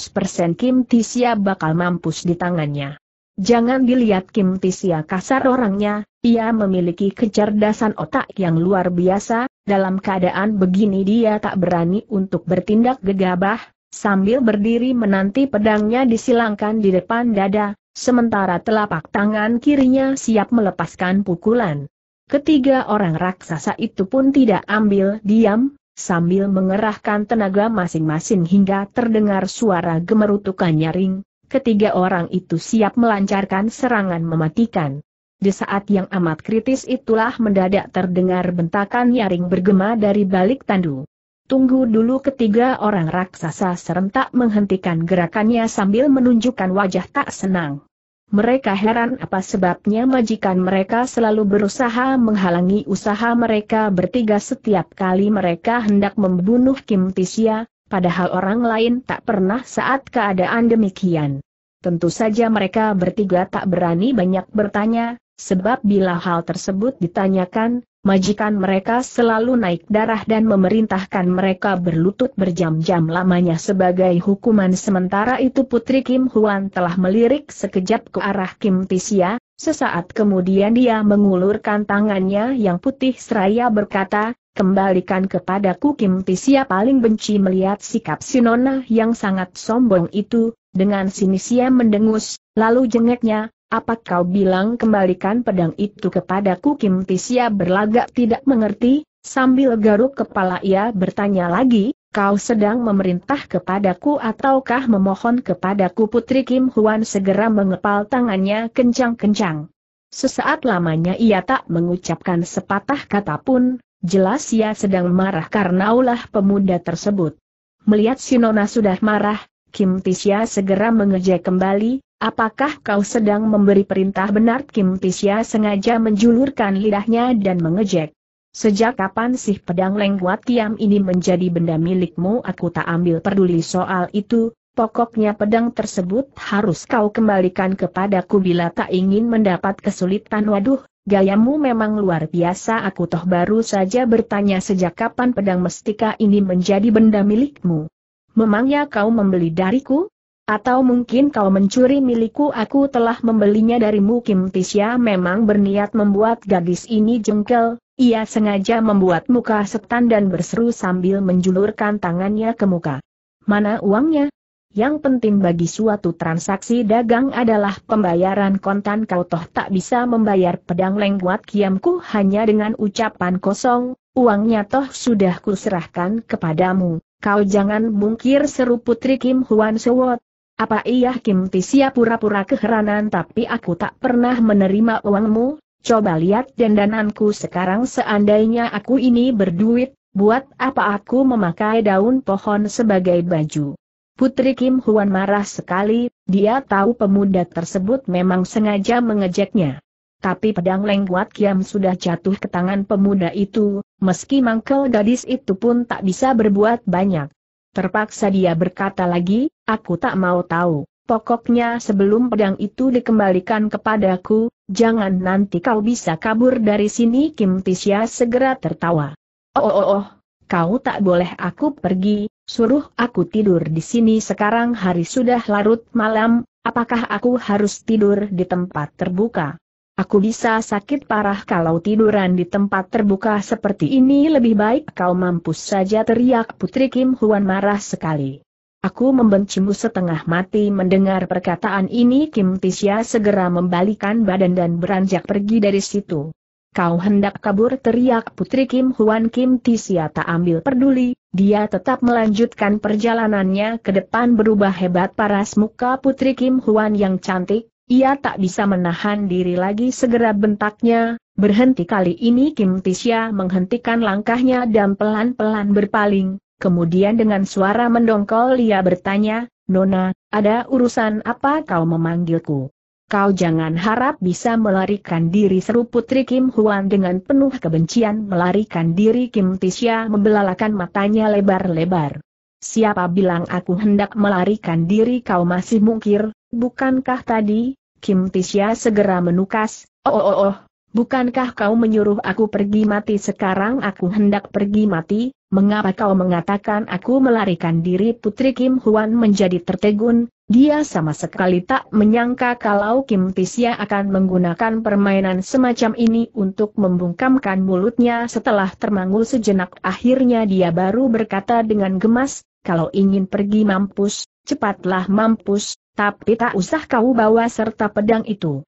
Kim Tisia bakal mampus di tangannya. Jangan dilihat Kim Tisia kasar orangnya, ia memiliki kecerdasan otak yang luar biasa, dalam keadaan begini dia tak berani untuk bertindak gegabah, sambil berdiri menanti pedangnya disilangkan di depan dada, sementara telapak tangan kirinya siap melepaskan pukulan. Ketiga orang raksasa itu pun tidak ambil diam, sambil mengerahkan tenaga masing-masing hingga terdengar suara gemerutukan nyaring, ketiga orang itu siap melancarkan serangan mematikan. Di saat yang amat kritis itulah mendadak terdengar bentakan nyaring bergema dari balik tandu. Tunggu dulu ketiga orang raksasa serentak menghentikan gerakannya sambil menunjukkan wajah tak senang. Mereka heran apa sebabnya majikan mereka selalu berusaha menghalangi usaha mereka bertiga setiap kali mereka hendak membunuh Kim Tisya, padahal orang lain tak pernah saat keadaan demikian. Tentu saja mereka bertiga tak berani banyak bertanya, sebab bila hal tersebut ditanyakan, majikan mereka selalu naik darah dan memerintahkan mereka berlutut berjam-jam lamanya sebagai hukuman sementara itu Putri Kim Huan telah melirik sekejap ke arah Kim Tisia, sesaat kemudian dia mengulurkan tangannya yang putih seraya berkata, Kembalikan kepadaku Kim Tisia paling benci melihat sikap Sinona yang sangat sombong itu, dengan sinisia mendengus, lalu jengeknya, apa kau bilang kembalikan pedang itu kepadaku Kim Tisia berlagak tidak mengerti, sambil garuk kepala ia bertanya lagi, kau sedang memerintah kepadaku ataukah memohon kepadaku Putri Kim Huan segera mengepal tangannya kencang-kencang. Sesaat lamanya ia tak mengucapkan sepatah kata pun, Jelas ia sedang marah karena ulah pemuda tersebut. Melihat Sinona sudah marah, Kim Tisya segera mengejek kembali, apakah kau sedang memberi perintah benar Kim Tisya sengaja menjulurkan lidahnya dan mengejek. Sejak kapan sih pedang lengkuat tiam ini menjadi benda milikmu aku tak ambil peduli soal itu, pokoknya pedang tersebut harus kau kembalikan kepadaku bila tak ingin mendapat kesulitan waduh, gayamu memang luar biasa aku toh baru saja bertanya sejak kapan pedang mestika ini menjadi benda milikmu. Memangnya kau membeli dariku? Atau mungkin kau mencuri milikku aku telah membelinya darimu Kim Tisya memang berniat membuat gadis ini jengkel, ia sengaja membuat muka setan dan berseru sambil menjulurkan tangannya ke muka. Mana uangnya? Yang penting bagi suatu transaksi dagang adalah pembayaran kontan kau toh tak bisa membayar pedang lengkuat kiamku hanya dengan ucapan kosong, uangnya toh sudah kuserahkan kepadamu, kau jangan mungkir seru putri Kim Huan Sewot. Apa iya Kim Tisia pura-pura keheranan tapi aku tak pernah menerima uangmu, coba lihat dandananku sekarang seandainya aku ini berduit, buat apa aku memakai daun pohon sebagai baju. Putri Kim Huan marah sekali, dia tahu pemuda tersebut memang sengaja mengejeknya. Tapi pedang lengkuat Kiam sudah jatuh ke tangan pemuda itu, meski mangkel gadis itu pun tak bisa berbuat banyak. Terpaksa dia berkata lagi, aku tak mau tahu, pokoknya sebelum pedang itu dikembalikan kepadaku, jangan nanti kau bisa kabur dari sini Kim Tisya segera tertawa. Oh oh oh, oh kau tak boleh aku pergi, suruh aku tidur di sini sekarang hari sudah larut malam, apakah aku harus tidur di tempat terbuka? Aku bisa sakit parah kalau tiduran di tempat terbuka seperti ini lebih baik kau mampus saja teriak Putri Kim Huan marah sekali. Aku membencimu setengah mati mendengar perkataan ini Kim Tisya segera membalikan badan dan beranjak pergi dari situ. Kau hendak kabur teriak Putri Kim Huan Kim Tisia tak ambil peduli, dia tetap melanjutkan perjalanannya ke depan berubah hebat paras muka Putri Kim Huan yang cantik, ia tak bisa menahan diri lagi segera bentaknya, berhenti kali ini Kim Tisya menghentikan langkahnya dan pelan-pelan berpaling, kemudian dengan suara mendongkol ia bertanya, Nona, ada urusan apa kau memanggilku? Kau jangan harap bisa melarikan diri seru Putri Kim Huan dengan penuh kebencian melarikan diri Kim Tisya membelalakan matanya lebar-lebar. Siapa bilang aku hendak melarikan diri kau masih mungkir, bukankah tadi? Kim Tisya segera menukas, oh oh, oh. oh bukankah kau menyuruh aku pergi mati sekarang aku hendak pergi mati, mengapa kau mengatakan aku melarikan diri Putri Kim Huan menjadi tertegun, dia sama sekali tak menyangka kalau Kim Tisya akan menggunakan permainan semacam ini untuk membungkamkan mulutnya setelah termangul sejenak. Akhirnya dia baru berkata dengan gemas, kalau ingin pergi mampus, cepatlah mampus, tapi tak usah kau bawa serta pedang itu.